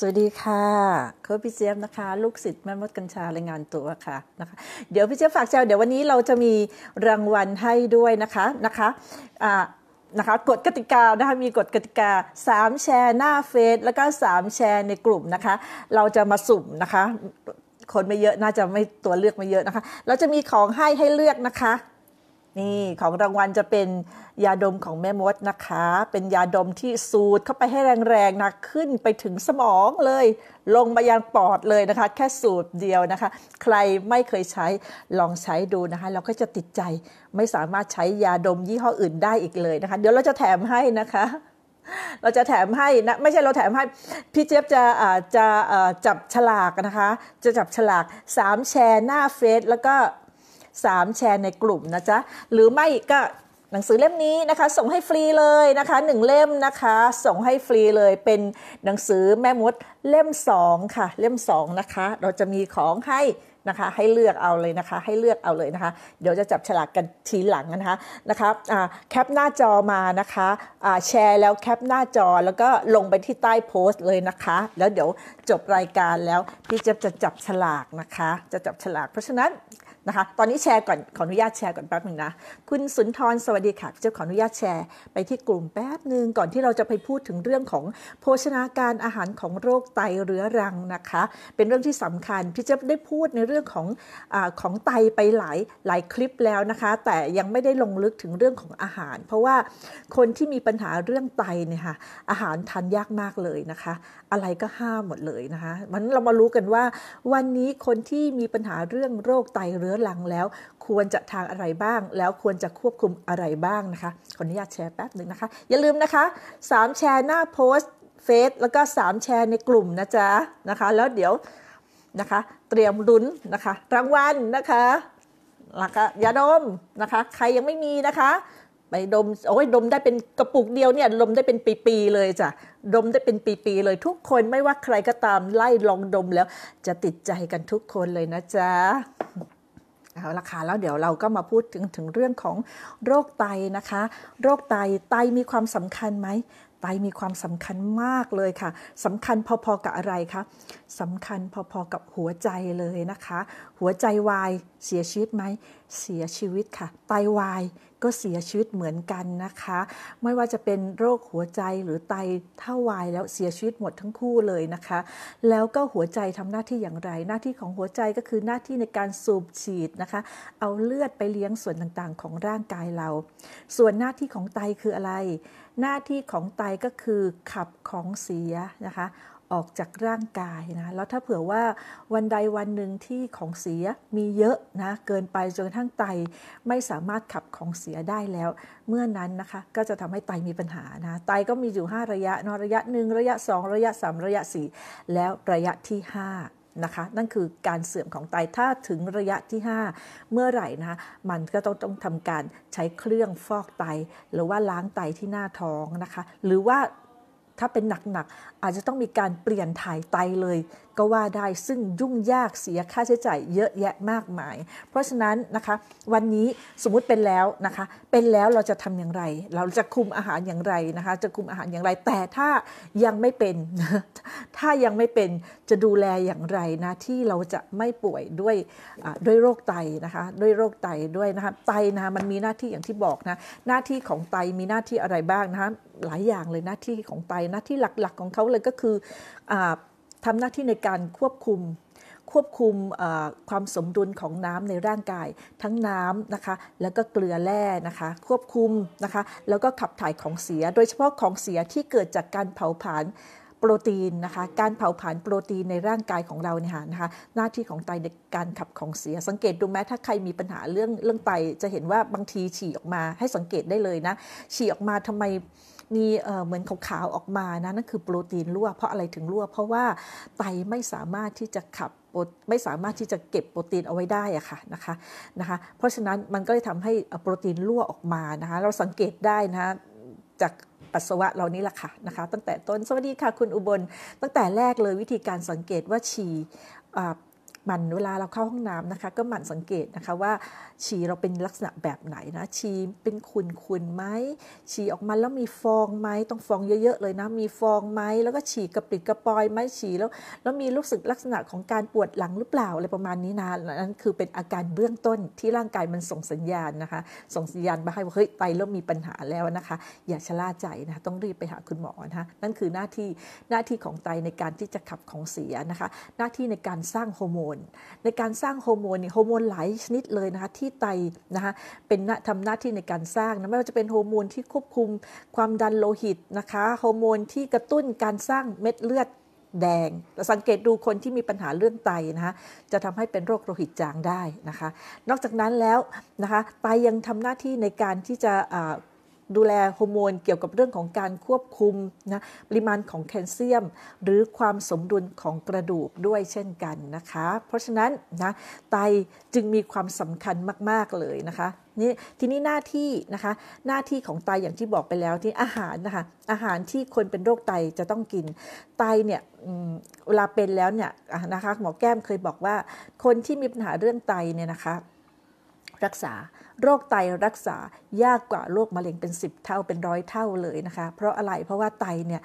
สวัสดีค่ะคุณพี่เจี๊ยบนะคะ ลูกศิษย์แม่มดกัญชารายงานตัวค่ะนะคะเดี๋ยวพี่เจี๊ยบฝากแชร์เดี๋ยววันนี้เราจะมีรางวัลให้ด้วยนะคะนะคะอ่านะคะกฎกติกานะคะมีกฎกติกา3แชร์ หน้าเฟซแล้วก็ 3 แชร์ในกลุ่มนะคะ เราจะมาสุ่มนะคะ คนไม่เยอะน่าจะไม่ตัวเลือกไม่เยอะนะคะ เราจะมีของให้ให้เลือกนะคะนี่ของรางวัลจะเป็นยาดมของแม่มดนะคะ เป็นยาดมที่สูดเข้าไปให้แรงๆนะขึ้นไปถึงสมองเลย ลงมายังปอดเลยนะคะ แค่สูดเดียวนะคะ ใครไม่เคยใช้ลองใช้ดูนะคะ เราก็จะติดใจไม่สามารถใช้ยาดมยี่ห้ออื่นได้อีกเลยนะคะ เดี๋ยวเราจะแถมให้นะคะ เราจะแถมให้นะไม่ใช่เราแถมให้ พี่เจี๊ยบจะอาจะะจับฉลากนะคะ จะจับฉลาก 3 แชร์หน้าเฟซแล้วก็3 แชร์ในกลุ่มนะจ๊ะหรือไม่ก็หนังสือเล่มนี้นะคะส่งให้ฟรีเลยนะคะหนึ่งเล่มนะคะส่งให้ฟรีเลยเป็นหนังสือแม่มดเล่มสองค่ะเล่มสองนะคะ เราจะมีของให้นะคะให้เลือกเอาเลยนะคะ ให้เลือกเอาเลยนะคะเดี๋ยวจะจับฉลากกันทีหลังนะคะนะคะแคปหน้าจอมานะคะแชร์แล้วแคปหน้าจอแล้วก็ลงไปที่ใต้โพสต์เลยนะคะ แล้วเดี๋ยวจบรายการแล้วพี่จะจะจับฉลากนะคะ จะจับฉลากเพราะฉะนั้นนะคะตอนนี้แชร์ก่อนขออนุญาตแชร์ก่อนแป๊บหนึ่งนะคุณสุนทรสวัสดีค่ะเจ้าขออนุญาตแชร์ไปที่กลุ่มแป๊บหนึ่งก่อนที่เราจะไปพูดถึงเรื่องของโภชนาการอาหารของโรคไตเรื้อรังนะคะ เป็นเรื่องที่สำคัญพี่จะได้พูดในเรื่องของอของไตไปหลายหลายคลิปแล้วนะคะ แต่ยังไม่ได้ลงลึกถึงเรื่องของอาหาร เพราะว่าคนที่มีปัญหาเรื่องไตเนี่ยค่ะอาหารทานยากมากเลยนะคะ อะไรก็ห้ามหมดเลยนะคะมันเรามารู้กันว่าวันนี้คนที่มีปัญหาเรื่องโรคไตเรื้ออลังแล้วควรจะทานอะไรบ้างแล้วควรจะควบคุมอะไรบ้างนะคะขออนุญาตแชร์แป๊บหนึ่งนะคะ อย่าลืมนะคะ3แชร์หน้าโพสต์เฟซแล้วก็3แชร์ในกลุ่มนะจ๊ะนะคะแล้วเดี๋ยวนะคะเตรียมลุ้นนะคะรางวัลนะคะแล้วก็ยาดมนะคะ ใครยังไม่มีนะคะไปดมโอ้ยดมได้เป็นกระปุกเดียวเนี่ยดมได้เป็นปีๆเลยจ้ะดมได้เป็นปีๆเลยทุกคนไม่ว่าใครก็ตามไล่ลองดมแล้วจะติดใจกันทุกคนเลยนะจ๊ะราคาแล้วเดี๋ยวเราก็มาพูดถึงถึงเรื่องของโรคไตนะคะ โรคไต ไตมีความสำคัญไหม ไตมีความสำคัญมากเลยค่ะ สำคัญพอๆกับอะไรคะสำคัญพอๆกับหัวใจเลยนะคะหัวใจวายเสียชีวิตไหมเสียชีวิตค่ะ ไตาวายก็เสียชีวิตเหมือนกันนะคะ ไม่ว่าจะเป็นโรคหัวใจหรือไตถ้าวายแล้วเสียชีวิตหมดทั้งคู่เลยนะคะ แล้วก็หัวใจทำหน้าที่อย่างไร หน้าที่ของหัวใจก็คือหน้าที่ในการสูบฉีดนะคะ เอาเลือดไปเลี้ยงส่วนต่างๆของร่างกายเรา ส่วนหน้าที่ของไตคืออะไร หน้าที่ของไตก็คือขับของเสียนะคะออกจากร่างกายนะ แล้วถ้าเผื่อว่าวันใดวันหนึ่งที่ของเสียมีเยอะนะเกินไปจนกระทั่งไตไม่สามารถขับของเสียได้แล้ว เมื่อนั้นนะคะก็จะทำให้ไตมีปัญหานะไตก็มีอยู่ 5 ระยะนระยะ1ระยะ 2 ระยะ 3 ระยะ 4 แล้วระยะที่5นะคะนั่นคือการเสื่อมของไต ถ้าถึงระยะที่ 5 เมื่อไหร่นะมันก็ต้องต้องทำการใช้เครื่องฟอกไตหรือว่าล้างไตที่หน้าท้องนะคะ หรือว่าถ้าเป็นหนักๆ อาจจะต้องมีการเปลี่ยนถ่ายไตเลยก็ว่าได้ซึ่งยุ่งยากเสียค่าใช้จ่ายเยอะแยะมากมาย เพราะฉะนั้นนะคะวันนี้สมมุติเป็นแล้วนะคะ เป็นแล้วเราจะทำอย่างไร เราจะคุมอาหารอย่างไรนะคะ จะคุมอาหารอย่างไร แต่ถ้ายังไม่เป็นถ้ายังไม่เป็นจะดูแลอย่างไรนะที่เราจะไม่ป่วยด้วยด้วยโรคไตนะคะด้วยโรคไตด้วยนะคะไตนะมันมีหน้าที่อย่างที่บอกนะ หน้าที่ของไตมีหน้าที่อะไรบ้างนะคะหลายอย่างเลยหน้าที่ของไตหน้าที่หลักๆของเขาเลยก็คืออทำหน้าที่ในการควบคุมควบคุมความสมดุลของน้ำในร่างกายทั้งน้ำนะคะ แล้วก็เกลือแร่นะคะ ควบคุมนะคะ แล้วก็ขับถ่ายของเสีย โดยเฉพาะของเสียที่เกิดจากการเผาผลาญโปรตีนนะคะ การเผาผลาญโปรตีนในร่างกายของเราเนี่ยนะคะหน้าที่ของไตในการขับของเสียสังเกตดูไหมถ้าใครมีปัญหาเรื่องเรื่องไตจะเห็นว่าบางทีฉี่ออกมาให้สังเกตได้เลยนะฉี่ออกมาทำไมมีเหมือนขาวๆออกมานะนั่นคือโปรตีนรั่วเพราะอะไรถึงรั่วเพราะว่าไตไม่สามารถที่จะขับไม่สามารถที่จะเก็บโปรตีนเอาไว้ได้อะค่ะนะคะนะคะเพราะฉะนั้นมันก็เลยทำให้โปรตีนรั่วออกมานะคะเราสังเกตได้นะจากปัสสาวะเรานี่แหละค่ะนะคะตั้งแต่ต้นสวัสดีค่ะคุณอุบล ตั้งแต่แรกเลยวิธีการสังเกตว่าฉี่มันเวลาเราเข้าห้องน้ำนะคะ ก็หมั่นสังเกตนะคะว่าฉี่เราเป็นลักษณะแบบไหนนะฉี่เป็นขุนขุนไหมฉี่ออกมาแล้วมีฟองไหมต้องฟองเยอะๆ เลยนะมีฟองไหมแล้วก็ฉี่กระปิดกระปอยไหมฉี่แล้วแล้วมีรู้สึกลักษณะของการปวดหลังหรือเปล่าอะไรประมาณนี้นะนั่นคือเป็นอาการเบื้องต้นที่ร่างกายมันส่งสัญญาณนะคะ ส่งสัญญาณมาให้ว่าเฮ้ยไตเริ่มมีปัญหาแล้วนะคะ อย่าชะล่าใจนะต้องรีบไปหาคุณหมอนะคะนั่นคือหน้าที่หน้าที่ของไตในการที่จะขับของเสียนะคะหน้าที่ในการสร้างฮอร์โมนนในการสร้างโฮอร์โมนเนี่ยโฮอร์โมนหลายชนิดเลยนะคะที่ไตนะคะเป็นทำหน้าที่ในการสร้างนะไม่ว่าจะเป็นโฮอร์โมนที่ควบคุมความดันโลหิตนะคะโฮอร์โมน ที่กระตุ้นการสร้างเม็ดเลือดแดงสังเกตดูคนที่มีปัญหาเรื่องไตนะคะจะทำให้เป็นโรคโลหิตจางได้นะคะ นอกจากนั้นแล้วนะคะไตยังทำหน้าที่ในการที่จะดูแลฮอร์โมนเกี่ยวกับเรื่องของการควบคุมนะปริมาณของแคลเซียม หรือความสมดุลของกระดูกด้วยเช่นกันนะคะ เพราะฉะนั้นนะไตจึงมีความสำคัญมาก ๆเลยนะคะนี่ทีนี้หน้าที่นะคะ หน้าที่ของไตอย่างที่บอกไปแล้วที่อาหารนะคะอาหารที่คนเป็นโรคไตจะต้องกิน ไตเนี่ยเวลาเป็นแล้วเนี่ยนะคะหมอแก้มเคยบอกว่า คนที่มีปัญหาเรื่องไตเนี่ยนะคะรักษาโรคไตรักษายากกว่าโรคมะเร็งเป็น 10 เท่าเป็นร้อยเท่าเลยนะคะเพราะอะไรเพราะว่าไตเนี่ย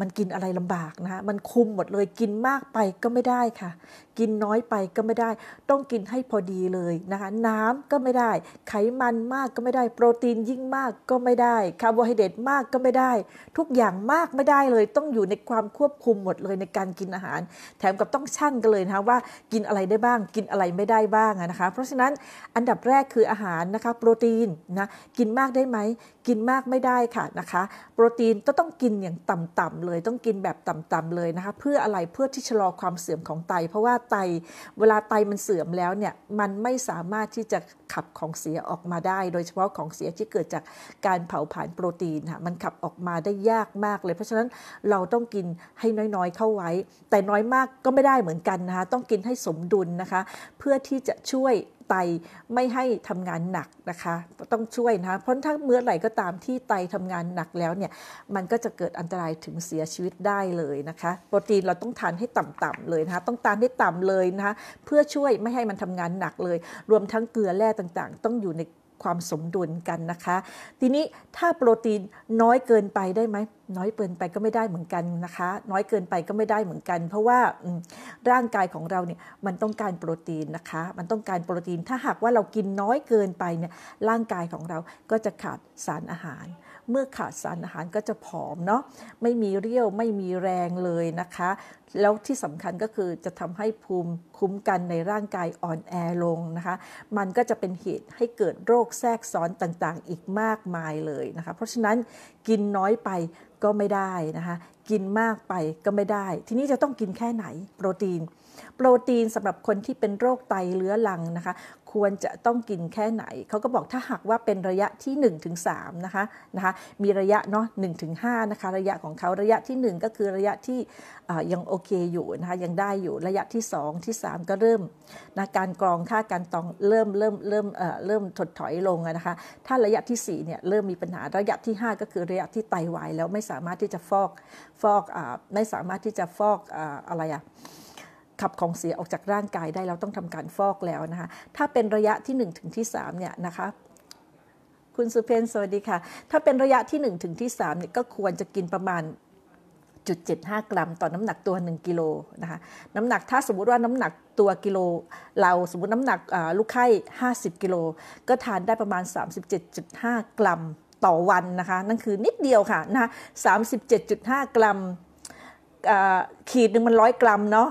มันกินอะไรลำบากนะคะมันคุมหมดเลย กินมากไปก็ไม่ได้ค่ะ กินน้อยไปก็ไม่ได้ ต้องกินให้พอดีเลยนะคะน้ำก็ไม่ได้ ไขมันมากก็ไม่ได้ โปรตีนยิ่งมากก็ไม่ได้คาร์โบไฮเดรตมากก็ไม่ได้ ทุกอย่างมากไม่ได้เลยต้องอยู่ในความควบคุมหมดเลยในการกินอาหาร แถมกับต้องชั่งกันเลยนะคะว่ากินอะไรได้บ้างกินอะไรไม่ได้บ้างนะคะเพราะฉะนั้นอันดับแรกคืออาหารารนะคะโปรตีนนะกินมากได้ไหมกินมากไม่ได้ค่ะนะคะ โปรตีนก็ต้องกินอย่างต่ำๆ เลยต้องกินแบบต่ำๆเลยนะคะเพื่ออะไรเพื่อที่ชะลอความเสื่อมของไต เพราะว่า ไต เวลาไตมันเสื่อมแล้วเนี่ยมันไม่สามารถที่จะขับของเสียออกมาได้ โดยเฉพาะของเสียที่เกิดจากการเผาผลาญโปรตีน ค่ะ มันขับออกมาได้ยากมากเลย เพราะฉะนั้นเราต้องกินให้น้อยๆเข้าไว้ แต่น้อยมากก็ไม่ได้เหมือนกันนะคะ ต้องกินให้สมดุลนะคะ เพื่อที่จะช่วยไตไม่ให้ทำงานหนักนะคะ ต้องช่วยนะคะเพราะถ้าเมื่อไหร่ก็ตามที่ไตทำงานหนักแล้วเนี่ยมันก็จะเกิดอันตรายถึงเสียชีวิตได้เลยนะคะ โปรตีนเราต้องทานให้ต่ำๆ เลยนะคะ ต้องทานให้ต่ำเลยนะคะเพื่อช่วยไม่ให้มันทำงานหนักเลย รวมทั้งเกลือแร่ต่างๆ ต้องอยู่ในความสมดุลกันนะคะ ทีนี้ถ้าโปรตีนน้อยเกินไปได้ไหมน้อยเกินไปก็ไม่ได้เหมือนกันนะคะ น้อยเกินไปก็ไม่ได้เหมือนกัน เพราะว่าร่างกายของเราเนี่ยมันต้องการโปรตีนนะคะ มันต้องการโปรตีน ถ้าหากว่าเรากินน้อยเกินไปเนี่ยร่างกายของเราก็จะขาดสารอาหารเมื่อขาดสารอาหารก็จะผอมเนาะไม่มีเรี่ยวไม่มีแรงเลยนะคะ แล้วที่สำคัญก็คือจะทำให้ภูมิคุ้มกันในร่างกายอ่อนแอลงนะคะ มันก็จะเป็นเหตุให้เกิดโรคแทรกซ้อนต่างๆ อีกมากมายเลยนะคะ เพราะฉะนั้นกินน้อยไปก็ไม่ได้นะคะ กินมากไปก็ไม่ได้ ทีนี้จะต้องกินแค่ไหนโปรตีนโปรตีนสำหรับคนที่เป็นโรคไตเรื้อรังนะคะ ควรจะต้องกินแค่ไหน เขาก็บอกถ้าหากว่าเป็นระยะที่ 1-3 นะคะ นะคะ มีระยะเนาะหน1งนะคะ ระยะของเขาระยะที่1ก็คือระยะที่ยังโอเคอยู่นะคะ ยังได้อยู่ ระยะที่2ที่ 3 ก็เริ่มนะการกรองค่าการตองเริ่มเริ่มเริ่มเริ่มถดถอยลงนะคะ ถ้าระยะที่4เนี่ยเริ่มมีปัญหา ระยะที่ 5 ก็คือระยะที่ไตวายแล้วไม่สามารถที่จะฟอกฟอกไม่สามารถที่จะฟอกอะไรอะขับของเสียออกจากร่างกายได้เราต้องทำการฟอกแล้วนะคะถ้าเป็นระยะที่1ถึงที่3เนี่ยนะคะคุณสุเพนสวัสดีค่ะถ้าเป็นระยะที่1ถึงที่3เนี่ยก็ควรจะกินประมาณจุดเจกรัม ต่อน้ำหนักตัว1กิโลนะคะน้ำหนักถ้าสมมติว่าน้ำหนักตัวกิโลเราสมมติน้ำหนักลูกไข่50กิโลก็ทานได้ประมาณ 37.5 กรัมต่อวันนะคะนั่นคือนิดเดียวค่ะนะ37.5 กรัมขีดหนึ่งมันร้อยกรัม เนาะ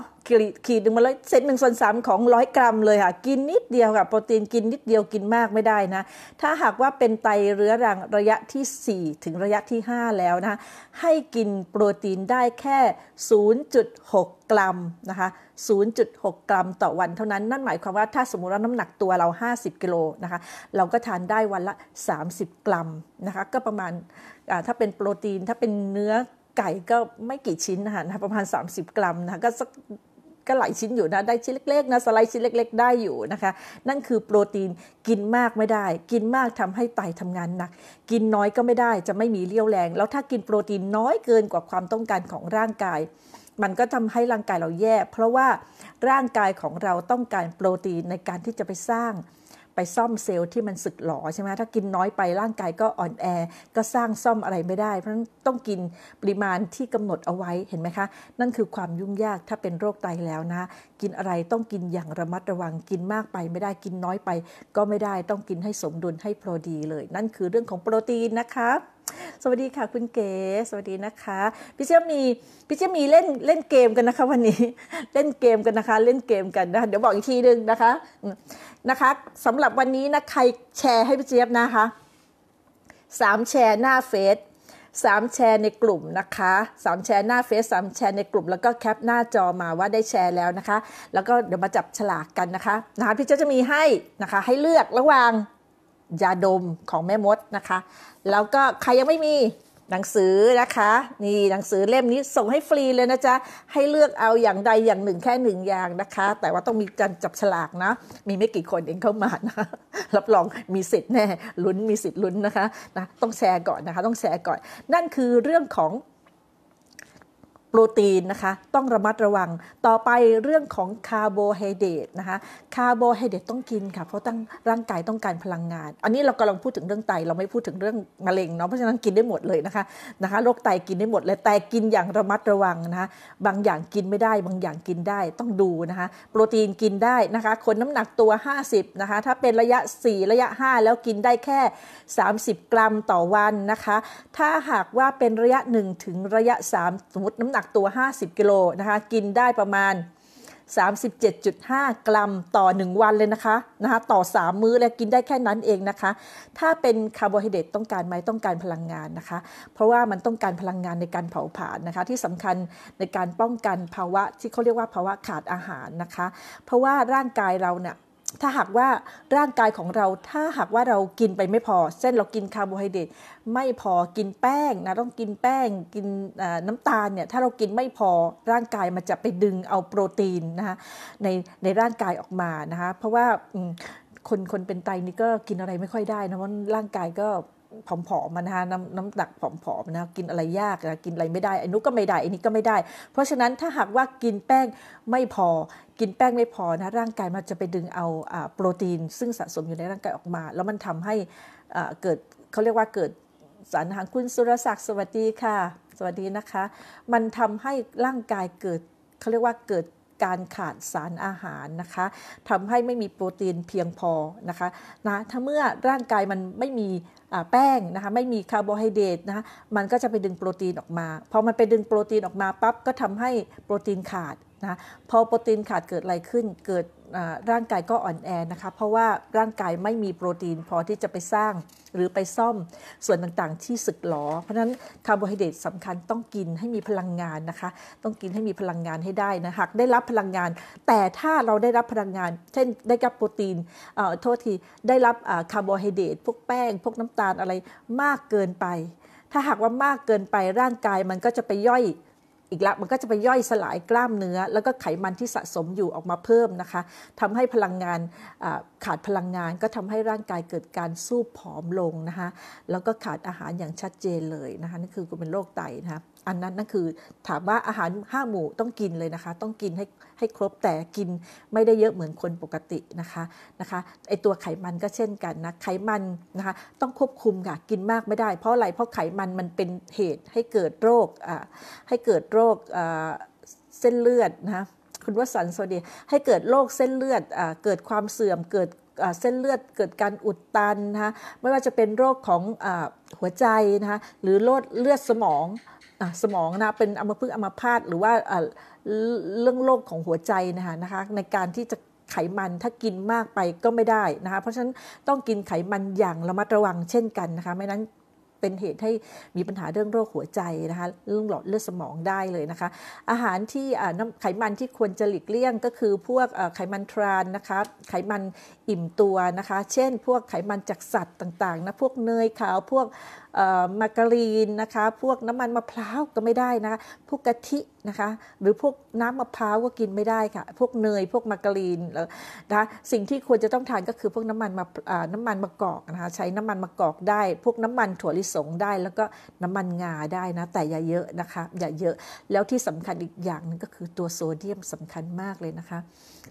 ขีดหนึ่งมันร้อยเซตหนึ่งส่วนสามของร้อยกรัม เลย ค่ะ กินนิดเดียวค่ะโปรตีนกินนิดเดียวกินมากไม่ได้นะ ถ้าหากว่าเป็นไตเรื้อรังระยะที่ 4 ถึงระยะที่ 5 แล้วนะ ให้กินโปรตีนได้แค่ 0.6 กรัมนะคะ0.6 กรัม ต่อวันเท่านั้นนั่นหมายความว่าถ้าสมมติว่าน้ำหนักตัวเรา 50กิโลนะคะเราก็ทานได้วันละ 30 กรัมนะคะก็ประมาณถ้าเป็นโปรตีนถ้าเป็นเนื้อไก่ก็ไม่กี่ชิ้นนะคะประมาณ30 กรัมนะคะก็สักก็หลายชิ้นอยู่นะได้ชิ้นเล็กๆนะสไลด์ชิ้นเล็กๆ ได้อยู่นะคะ นั่นคือโปรตีนกินมากไม่ได้ กินมากทำให้ไตทำงานหนัก กินน้อยก็ไม่ได้ จะไม่มีเลี้ยวแรง แล้วถ้ากินโปรตีนน้อยเกินกว่าความต้องการของร่างกาย มันก็ทำให้ร่างกายเราแย่เพราะว่าร่างกายของเราต้องการโปรตีนในการที่จะไปสร้างไปซ่อมเซลล์ที่มันสึกหลอใช่ไหมถ้ากินน้อยไปร่างกายก็อ่อนแอก็สร้างซ่อมอะไรไม่ได้เพราะฉะนั้นต้องกินปริมาณที่กำหนดเอาไว้เห็นไหมคะ นั่นคือความยุ่งยากถ้าเป็นโรคไตแล้วนะ กินอะไรต้องกินอย่างระมัดระวังกินมากไป ไม่ได้กินน้อยไปก็ไม่ได้ ต้องกินให้สมดุลให้พอดีเลย นั่นคือเรื่องของโปรตีนนะคะสวัสดีค่ะคุณเก๋สวัสดีนะคะพี่เชี่ยมีพี่เชี่ยมีเล่นเล่นเกมกันนะคะวันนี้เล่นเกมกันนะคะเล่นเกมกันนะเดี๋ยวบอกอีกทีหนึ่งนะคะนะคะสำหรับวันนี้นะใครแชร์ให้พี่เจี๊ยบนะคะสามแชร์หน้าเฟซสามแชร์ในกลุ่มนะคะสามแชร์หน้าเฟซสามแชร์ในกลุ่ม แล้วก็แคปหน้าจอมาว่าได้แชร์แล้วนะคะ แล้วก็เดี๋ยวมาจับฉลากกันนะคะนะคะพี่เจ๊จะมีให้นะคะ ให้เลือกระหว่างยาดมของแม่มดนะคะ แล้วก็ใครยังไม่มีหนังสือนะคะ นี่ หนังสือเล่มนี้ส่งให้ฟรีเลยนะจ๊ะให้เลือกเอาอย่างใดอย่างหนึ่ง แค่หนึ่งอย่างนะคะ แต่ว่าต้องมีการจับฉลากนะ มีไม่กี่คนเองเข้ามานะ รับรองมีสิทธิ์แน่ลุ้นมีสิทธิ์ลุ้นนะคะนะต้องแชร์ก่อนนะคะ ต้องแชร์ก่อน นั่นคือเรื่องของรตีนนะคะต้องระมัดระวังต่อไปเรื่องของคาร์โบไฮเดรตนะคะคาร์โบไฮเดรตต้องกินค่ะเพราะตั้งร่างกายต้องการพลังงาน อันนี้เรากำลังพูดถึงเรื่องไตเราไม่พูดถึงเรื่องมะเร็งเนาะเพราะฉะนั้นกินได้หมดเลยนะคะนะคะโรคไตกินได้หมดเลยแต่กินอย่างระมัดระวังนะคะบางอย่างกินไม่ได้ บางอย่างกินได้ต้องดูนะคะโปรตีนกินได้นะคะคนน้ำหนักตัว 50นะคะถ้าเป็นระยะ 4 ระยะ 5 แล้วกินได้แค่ 30 กรัมต่อวันนะคะถ้าหากว่าเป็นระยะ1ถึงระยะ3 สมมติน้ำหนักตัว 50 กิโลนะคะ กินได้ประมาณ 37.5 กรัม ต่อ 1 วันเลยนะคะ นะคะ ต่อ 3 มื้อและกินได้แค่นั้นเองนะคะ ถ้าเป็นคาร์โบไฮเดรตต้องการไหมต้องการพลังงานนะคะ เพราะว่ามันต้องการพลังงานในการเผาผลาญนะคะ ที่สำคัญในการป้องกันภาวะที่เขาเรียกว่าภาวะขาดอาหารนะคะ เพราะว่าร่างกายเราเนี่ยถ้าหากว่าร่างกายของเราถ้าหากว่าเรากินไปไม่พอ เส้นเรากินคาร์โบไฮเดรตไม่พอกินแป้งนะต้องกินแป้งกินน้ำตาลเนี่ยถ้าเรากินไม่พอร่างกายมันจะไปดึงเอาโปรตีนนะคะในในร่างกายออกมานะคะเพราะว่าคนคนเป็นไตนี่ก็กินอะไรไม่ค่อยได้นะเพราะร่างกายก็ผอมๆมันฮะน้ำน้ำหนักผอมๆนะกินอะไรยากนะกินอะไรไม่ได้อันนุก็ไม่ได้อ้นี้ก็ไม่ได้ เพราะฉะนั้นถ้าหากว่ากินแป้งไม่พอกินแป้งไม่พอนะร่างกายมันจะไปดึงเอาโปรตีน ซึ่งสะสมอยู่ในร่างกายออกมา แล้วมันทำให้เกิดเขาเรียกว่าเกิดสารอาหารคุณสุรศักดิ์สวัสดีค่ะ สวัสดีนะคะ มันทำให้ร่างกายเกิดเขาเรียกว่าเกิดการขาดสารอาหารนะคะทำให้ไม่มีโปรตีนเพียงพอนะคะนะถ้าเมื่อร่างกายมันไม่มีแป้งนะคะไม่มีคาร์โบไฮเดรตนะคะมันก็จะไปดึงโปรตีนออกมาพอมันไปดึงโปรตีนออกมาปั๊บก็ทำให้โปรตีนขาดนะพอโปรตีนขาดเกิดอะไรขึ้น เกิดร่างกายก็อ่อนแอนะคะ เพราะว่าร่างกายไม่มีโปรตีน พอที่จะไปสร้างหรือไปซ่อมส่วนต่างๆ ที่สึกหลอเพราะนั้นคาร์โบไฮเดรตสำคัญต้องกินให้มีพลังงานนะคะ ต้องกินให้มีพลังงานให้ได้นะหากได้รับพลังงาน แต่ถ้าเราได้รับพลังงาน เช่น ได้รับโปรตีนโทษทีได้รับคาร์โบไฮเดรตพวกแป้งพวกน้ำตาลอะไรมากเกินไป ถ้าหากว่ามากเกินไปร่างกายมันก็จะไปย่อยอีกแล้วมันก็จะไปย่อยสลายกล้ามเนื้อ แล้วก็ไขมันที่สะสมอยู่ออกมาเพิ่มนะคะทำให้พลังงานขาดพลังงานก็ทำให้ร่างกายเกิดการสู้ผอมลงนะคะ แล้วก็ขาดอาหารอย่างชัดเจนเลยนะคะนั่นคือเป็นโรคไตนะคะอันนั้นนั่นคือถามว่าอาหารห้าหมู่ต้องกินเลยนะคะ ต้องกินให้ให้ครบแต่กินไม่ได้เยอะเหมือนคนปกตินะคะนะคะไอตัวไขมันก็เช่นกันนะไขมันนะคะต้องควบคุมค่ะกินมากไม่ได้เพราะอะไรเพราะไขมันมันเป็นเหตุให้เกิดโรคให้เกิดโรคเส้นเลือดนะคะคุณวสันต์สวัสดีให้เกิดโรคเส้นเลือดอเกิดความเสื่อมเกิดเส้นเลือดเกิดการอุดตันนะคะไม่ว่าจะเป็นโรคของอหัวใจนะคะหรือโรคเลือดสมองสมองนะเป็นอัมพฤกษ์อัมพาตหรือว่าเรื่องโรคของหัวใจนะคะนะคะในการที่จะไขมันถ้ากินมากไปก็ไม่ได้นะคะเพราะฉะนั้นต้องกินไขมันอย่างระมัดระวังเช่นกันนะคะไม่นั้นเป็นเหตุให้มีปัญหาเรื่องโรคหัวใจนะคะเรื่องหลอดเลือดสมองได้เลยนะคะอาหารที่ไขมันที่ควรจะหลีกเลี่ยงก็คือพวกไขมันทรานนะคะไขมันอิ่มตัวนะคะเช่น พวกไขมันจากสัตว์ต่างๆนะพวกเนยขาวพวกมาการีนนะคะ พวกน้ำมันมะพร้าว ก็ไม่ได้นะ พวกกะทินะคะ หรือพวกน้ำมะพร้าว ก็กินไม่ได้ค่ะ พวกเนย พวกมาการีนแลนะนะสิ่งที่ควรจะต้องทานก็คือ พวกน้ำมันมะน้ำมันมะกอกนะคะ ใช้น้ำมันมะกอกได้ พวกน้ำมันถั่วลิสงได้แล้วก็น้ำมันงาได้นะ แต่อย่าเยอะนะคะ อย่าเยอะแล้วที่สำคัญอีกอย่างนึงก็คือตัวโซเดียมสำคัญมากเลยนะคะ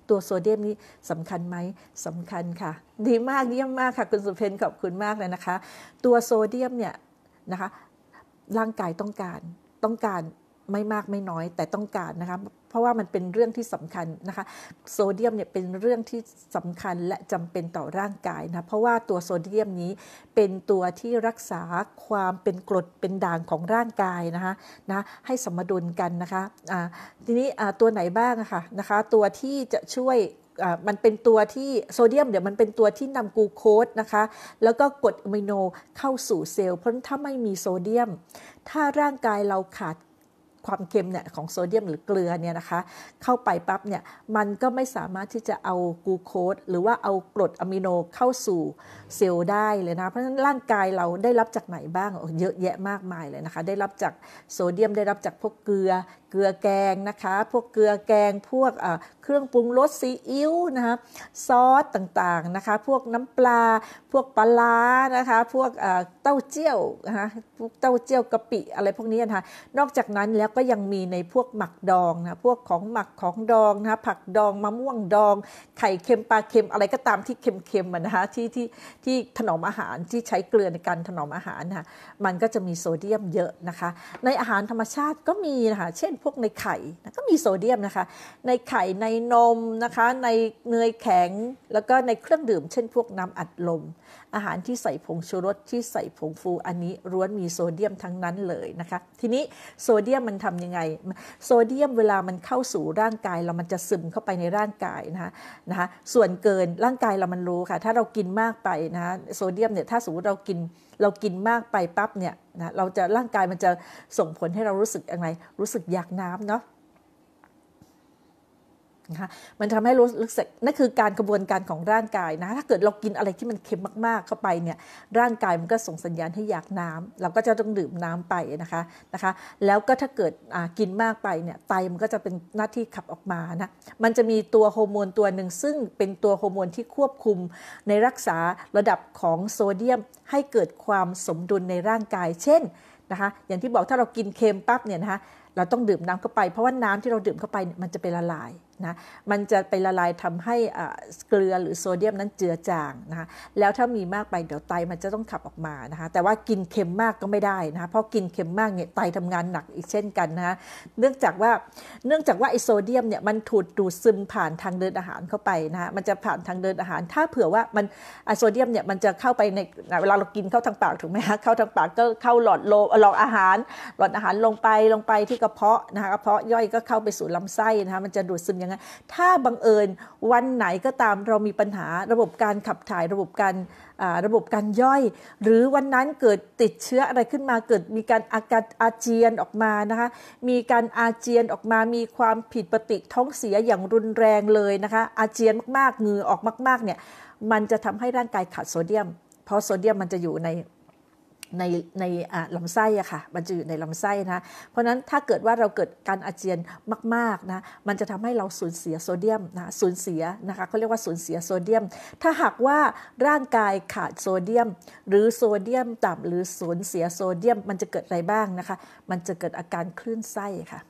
ตัวโซเดียมนี้สำคัญไหมสำคัญค่ะดีมากเยี่ยมมากค่ะคุณสุเพนขอบคุณมากเลยนะคะ ตัวโซเดียมเนี่ยนะคะร่างกายต้องการต้องการไม่มากไม่น้อยแต่ต้องการนะคะเพราะว่ามันเป็นเรื่องที่สำคัญนะคะโซเดียมเนี่ยเป็นเรื่องที่สำคัญและจำเป็นต่อร่างกายนะเพราะว่าตัวโซเดียมนี้เป็นตัวที่รักษาความเป็นกรดเป็น ด่าง ของร่างกายนะคะนะให้สมดุลกันนะคะะทีนี้ตัวไหนบ้างะคะนะคะตัวที่จะช่วยมันเป็นตัวที่โซเดียมเดี๋ยวมันเป็นตัวที่นำกูโคสนะคะ แล้วก็กดอะมิโนเข้าสู่เซลล์เพราะถ้าไม่มีโซเดียม ถ้าร่างกายเราขาดความเค็มเนี่ยของโซเดียมหรือเกลือเนี่ยนะคะ เข้าไปปั๊บเนี่ยมันก็ไม่สามารถที่จะเอากูโคสหรือว่าเอากรดอะมิโนเข้าสู่เซลล์ได้เลยนะเพราะฉะนั้นร่างกายเราได้รับจากไหนบ้างเยอะแยะมากมายเลยนะคะ ได้รับจากโซเดียมได้รับจากพวกเกลือเกลือแกงนะคะ พวกเกลือแกงพวกเครื่องปรุงรสซีอิ๊วนะคะซอสต่างๆนะคะ พวกน้ำปลา พวกปลานะคะพวกเต้าเจี้ยวนะคะพวกเต้าเจี้ยวกะปิอะไรพวกนี้นะคะนอกจากนั้นแล้วก็ยังมีในพวกหมักดองนะ พวกของหมักของดองนะผักดองมะม่วงดอง ไข่เค็มปลาเค็มอะไรก็ตามที่เค็มๆนะคะที่ที่ที่ถนอมอาหารที่ใช้เกลือในการถนอมอาหารนะมันก็จะมีโซเดียมเยอะนะคะ ในอาหารธรรมชาติก็มีนะคะเช่นพวกในไข่ ก็มีโซเดียมนะคะ ในไข่ ในนมนะคะ ในเนยแข็ง แล้วก็ในเครื่องดื่มเช่นพวกน้ำอัดลม อาหารที่ใส่ผงชูรสที่ใส่ผงฟูอันนี้ร้วนมีโซเดียมทั้งนั้นเลยนะคะ ทีนี้โซเดียมมันทำยังไงโซเดียมเวลามันเข้าสู่ร่างกายเรามันจะซึมเข้าไปในร่างกายนะคะนะคะส่วนเกินร่างกายเรามันรู้ค่ะ ถ้าเรากินมากไปนะคะโซเดียมเนี่ยถ้าสมมติเรากินเรากินมากไปปั๊บเนี่ยนะเราจะร่างกายมันจะส่งผลให้เรารู้สึกยังไง รู้สึกอยากน้ำเนาะนะคะมันทำให้รู้สึกนั่นคือการกระบวนการของร่างกายนะถ้าเกิดเรากินอะไรที่มันเค็มมากๆเข้าไปเนี่ยร่างกายมันก็ส่งสัญญาณให้อยากน้ำ เราก็จะต้องดื่มน้ำไปนะคะนะคะแล้วก็ถ้าเกิดกินมากไปเนี่ยไตมันก็จะเป็นหน้าที่ขับออกมานะมันจะมีตัวฮอร์โมนตัวหนึ่งซึ่งเป็นตัวฮอร์โมนที่ควบคุมในรักษาระดับของโซเดียมให้เกิดความสมดุลในร่างกายเช่นนะคะอย่างที่บอกถ้าเรากินเค็มปั๊บเนี่ยนะคะเราต้องดื่มน้ำเข้าไปเพราะว่าน้ำที่เราดื่มเข้าไปมันจะไปละลายนะมันจะไปละลายทำให้เกลือหรือโซเดียมนั้นเจือจางนะคะแล้วถ้ามีมากไปเดี๋ยวไตมันจะต้องขับออกมานะคะแต่ว่ากินเค็มมากก็ไม่ได้นะคะเพราะกินเค็มมากเนี่ยไตทำงานหนักอีกเช่นกันนะคะเนื่องจากว่าเนื่องจากว่าไอโซเดียมเนี่ยมันถูดดูดซึมผ่านทางเดินอาหารเข้าไปนะคะมันจะผ่านทางเดินอาหาร ถ้าเผื่อว่ามันไอโซเดียมเนี่ยมันจะเข้าไปในเวลาเรากินเข้าทางปากถูกไหมคะเข้าทางปากก็เข้าหลอดโลหลอดอาหารหลอดอาหารลงไปลงไปที่กระเพาะนะคะกระเพาะย่อยก็เข้าไปสู่ลำไส้นะคะมันจะดูดซึมอย่างนั้นถ้าบังเอิญวันไหนก็ตามเรามีปัญหาระบบการขับถ่ายระบบการระบบการย่อย หรือวันนั้นเกิดติดเชื้ออะไรขึ้นมาเกิด มีการอาการอาเจียนออกมานะคะ มีการอาเจียนออกมามีความผิดปกติท้องเสียอย่างรุนแรงเลยนะคะ อาเจียนมากๆเงือออกมากๆเนี่ยมันจะทำให้ร่างกายขาดโซเดียม เพราะโซเดียมมันจะอยู่ในในในลำไส้อะค่ะมันจะอยู่ในลำไส้นะเพราะนั้นถ้าเกิดว่าเราเกิดการอาเจียนมากๆนะมันจะทำให้เราสูญเสียโซเดียมนะสูญเสียนะคะเขาเรียกว่าสูญเสียโซเดียม ถ้าหากว่าร่างกายขาดโซเดียมหรือโซเดียมต่ำหรือสูญเสียโซเดียมมันจะเกิดอะไรบ้างนะคะ มันจะเกิดอาการคลื่นไส้ค่ะ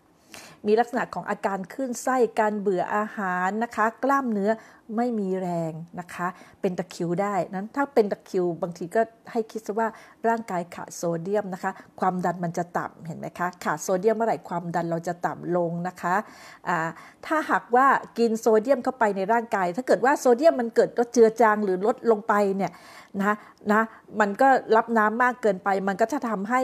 มีลักษณะของอาการขึ้นไส้การเบื่ออาหารนะคะ กล้ามเนื้อไม่มีแรงนะคะ เป็นตะคิวได้นั้น ถ้าเป็นตะคิวบางทีก็ให้คิดว่าร่างกายขาดโซเดียมนะคะ ความดันมันจะต่ำเห็นไหมคะขาดโซเดียมเมื่อไหร่ความดันเราจะต่ำลงนะคะะถ้าหากว่ากินโซเดียมเข้าไปในร่างกาย ถ้าเกิดว่าโซเดียมมันเกิดลดเจือจางหรือลดลงไปเนี่ยนะนะมันก็รับน้ำมากเกินไปมันก็จะทำให้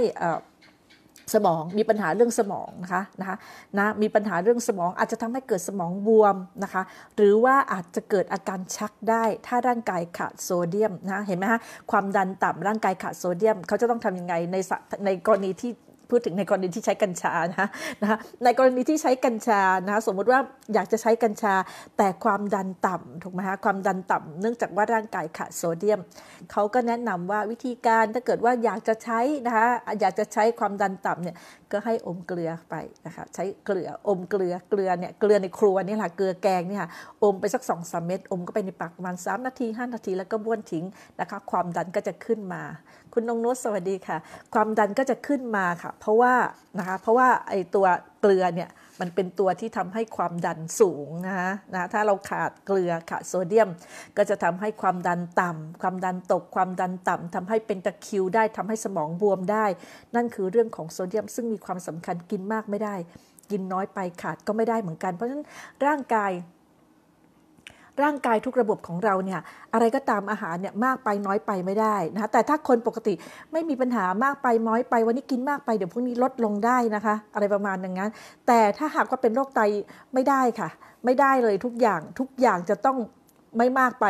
สมองมีปัญหาเรื่องสมอง นะคะนะคะนะมีปัญหาเรื่องสมองอาจจะทำให้เกิดสมองบวมนะคะหรือว่าอาจจะเกิดอาการชักได้ ถ้าร่างกายขาดโซเดียมนะเห็นไหมฮะความดันต่ำร่างกายขาดโซเดียม เขาจะต้องทํำยังไงในในกรณีที่พูดถึงในกรณีที่ใช้กัญชานะนะคะในกรณีที่ใช้กัญชานะคะสมมติว่าอยากจะใช้กัญชา แต่ความดันต่ำถูกไหมคะความดันต่ำ เนื่องจากว่าร่างกายขาดโซเดียมเขาก็แนะนำว่าวิธีการถ้าเกิดว่าอยากจะใช้นะคะอยากจะใช้ความดันต่ำเนี่ยก็ให้อมเกลือไปนะคะใช้เกลืออมเกลือเกลือเนี่ยเกลือในครัวนี่แหละเกลือแกงเนี่ยค่ะอมไปสักสองสามเม็ดอมก็ไปในปากประมาณ3นาทีห้านาทีแล้วก็บ้วนทิ้งนะคะความดันก็จะขึ้นมา คุณนงนุชสวัสดีค่ะ ความดันก็จะขึ้นมาค่ะเพราะว่านะคะเพราะว่าไอตัวเกลือเนี่ยมันเป็นตัวที่ทำให้ความดันสูงนะฮะนะถ้าเราขาดเกลือขาดโซเดียมก็จะทำให้ความดันต่ำ ความดันตก ความดันต่ำทำให้เป็นตะคิว ได้ทำให้สมองบวมได้ นั่นคือเรื่องของโซเดียมซึ่งมีความสำคัญกินมากไม่ได้ กินน้อยไปขาดก็ไม่ได้เหมือนกันเพราะฉะนั้นร่างกายร่างกายทุกระบบของเราเนี่ย อะไรก็ตามอาหารเนี่ยมากไปน้อยไปไม่ได้นะคะแต่ถ้าคนปกติไม่มีปัญหามากไปน้อยไป วันนี้กินมากไป เดี๋ยวพรุ่งนี้ลดลงได้นะคะ อะไรประมาณอย่างนั้น แต่ถ้าหากว่าเป็นโรคไตไม่ได้ค่ะ ไม่ได้เลย ทุกอย่างทุกอย่างจะต้องไม่มากไป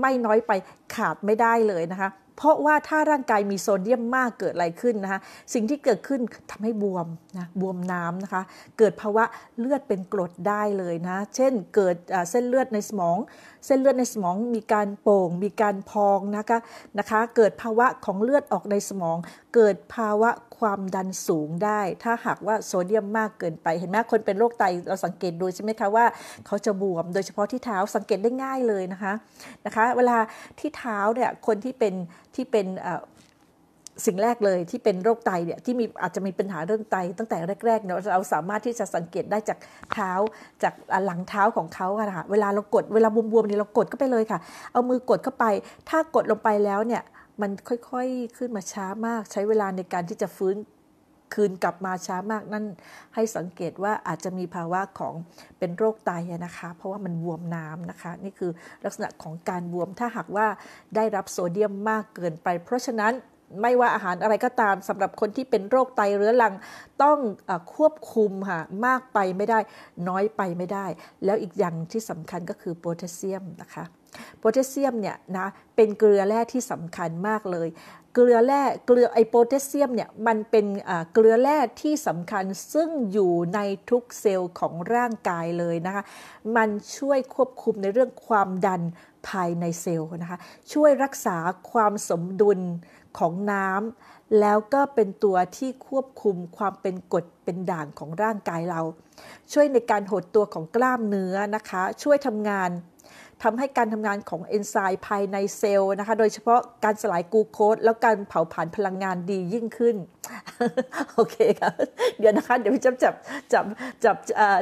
ไม่น้อยไปขาดไม่ได้เลยนะคะเพราะว่าถ้าร่างกายมีโซเดียมมากเกิดอะไรขึ้นนะคะสิ่งที่เกิดขึ้นทำให้บวมนะบวมน้ำนะคะ เกิดภาวะเลือดเป็นกรดได้เลยนะ เช่นเกิดเส้นเลือดในสมองเส้นเลือดในสมองมีการโป่งมีการพองนะคะนะคะ เกิดภาวะของเลือดออกในสมอง เกิดภาวะความดันสูงได้ ถ้าหากว่าโซเดียมมากเกินไป เห็นไหมคนเป็นโรคไตเราสังเกตดูใช่ไหมคะว่าเขาจะบวมโดยเฉพาะที่เท้าสังเกตได้ง่ายเลยนะคะนะคะ เวลาที่เท้าเนี่ยคนที่เป็นที่เป็นสิ่งแรกเลยที่เป็นโรคไตเนี่ยที่มีอาจจะมีปัญหาเรื่องไตตั้งแต่แรกๆเนาะเราสามารถที่จะสังเกตได้จากเท้าจากหลังเท้าของเขาค่ะเวลาเรากดเวลาบวมๆเนี่ยเรากดก็ไปเลยค่ะ เอามือกดเข้าไป ถ้ากดลงไปแล้วเนี่ยมันค่อยๆขึ้นมาช้ามาก ใช้เวลาในการที่จะฟื้นคืนกลับมาช้ามากนั่น ให้สังเกตว่าอาจจะมีภาวะของเป็นโรคไตนะคะ เพราะว่ามันบวมน้ำนะคะ นี่คือลักษณะของการบวมถ้าหากว่าได้รับโซเดียมมากเกินไป เพราะฉะนั้นไม่ว่าอาหารอะไรก็ตามสำหรับคนที่เป็นโรคไตเรื้อรังต้องอควบคุมค่ะมากไปไม่ได้ น้อยไปไม่ได้ แล้วอีกอย่างที่สำคัญก็คือโพแทสเซียมนะคะโพแทสเซียมเนี่ยนะเป็นเกลือแร่ที่สำคัญมากเลยเกลือแร่เกลือไอโพแทสเซียมเนี่ย มันเป็นเกลือแร่ที่สำคัญซึ่งอยู่ในทุกเซลล์ของร่างกายเลยนะคะ มันช่วยควบคุมในเรื่องความดันภายในเซลล์นะคะช่วยรักษาความสมดุลของน้ำแล้วก็เป็นตัวที่ควบคุมความเป็นกดเป็นด่างของร่างกายเรา ช่วยในการหดตัวของกล้ามเนื้อนะคะ ช่วยทำงานทำให้การทำงานของเอนไซม์ภายในเซลล์นะคะ โดยเฉพาะการสลายกูโคสแล้วการเผาผลาญพลังงานดียิ่งขึ้นโอเคครับเดี๋ยวนะคะเดี๋ยวพี่จับจับจับจับ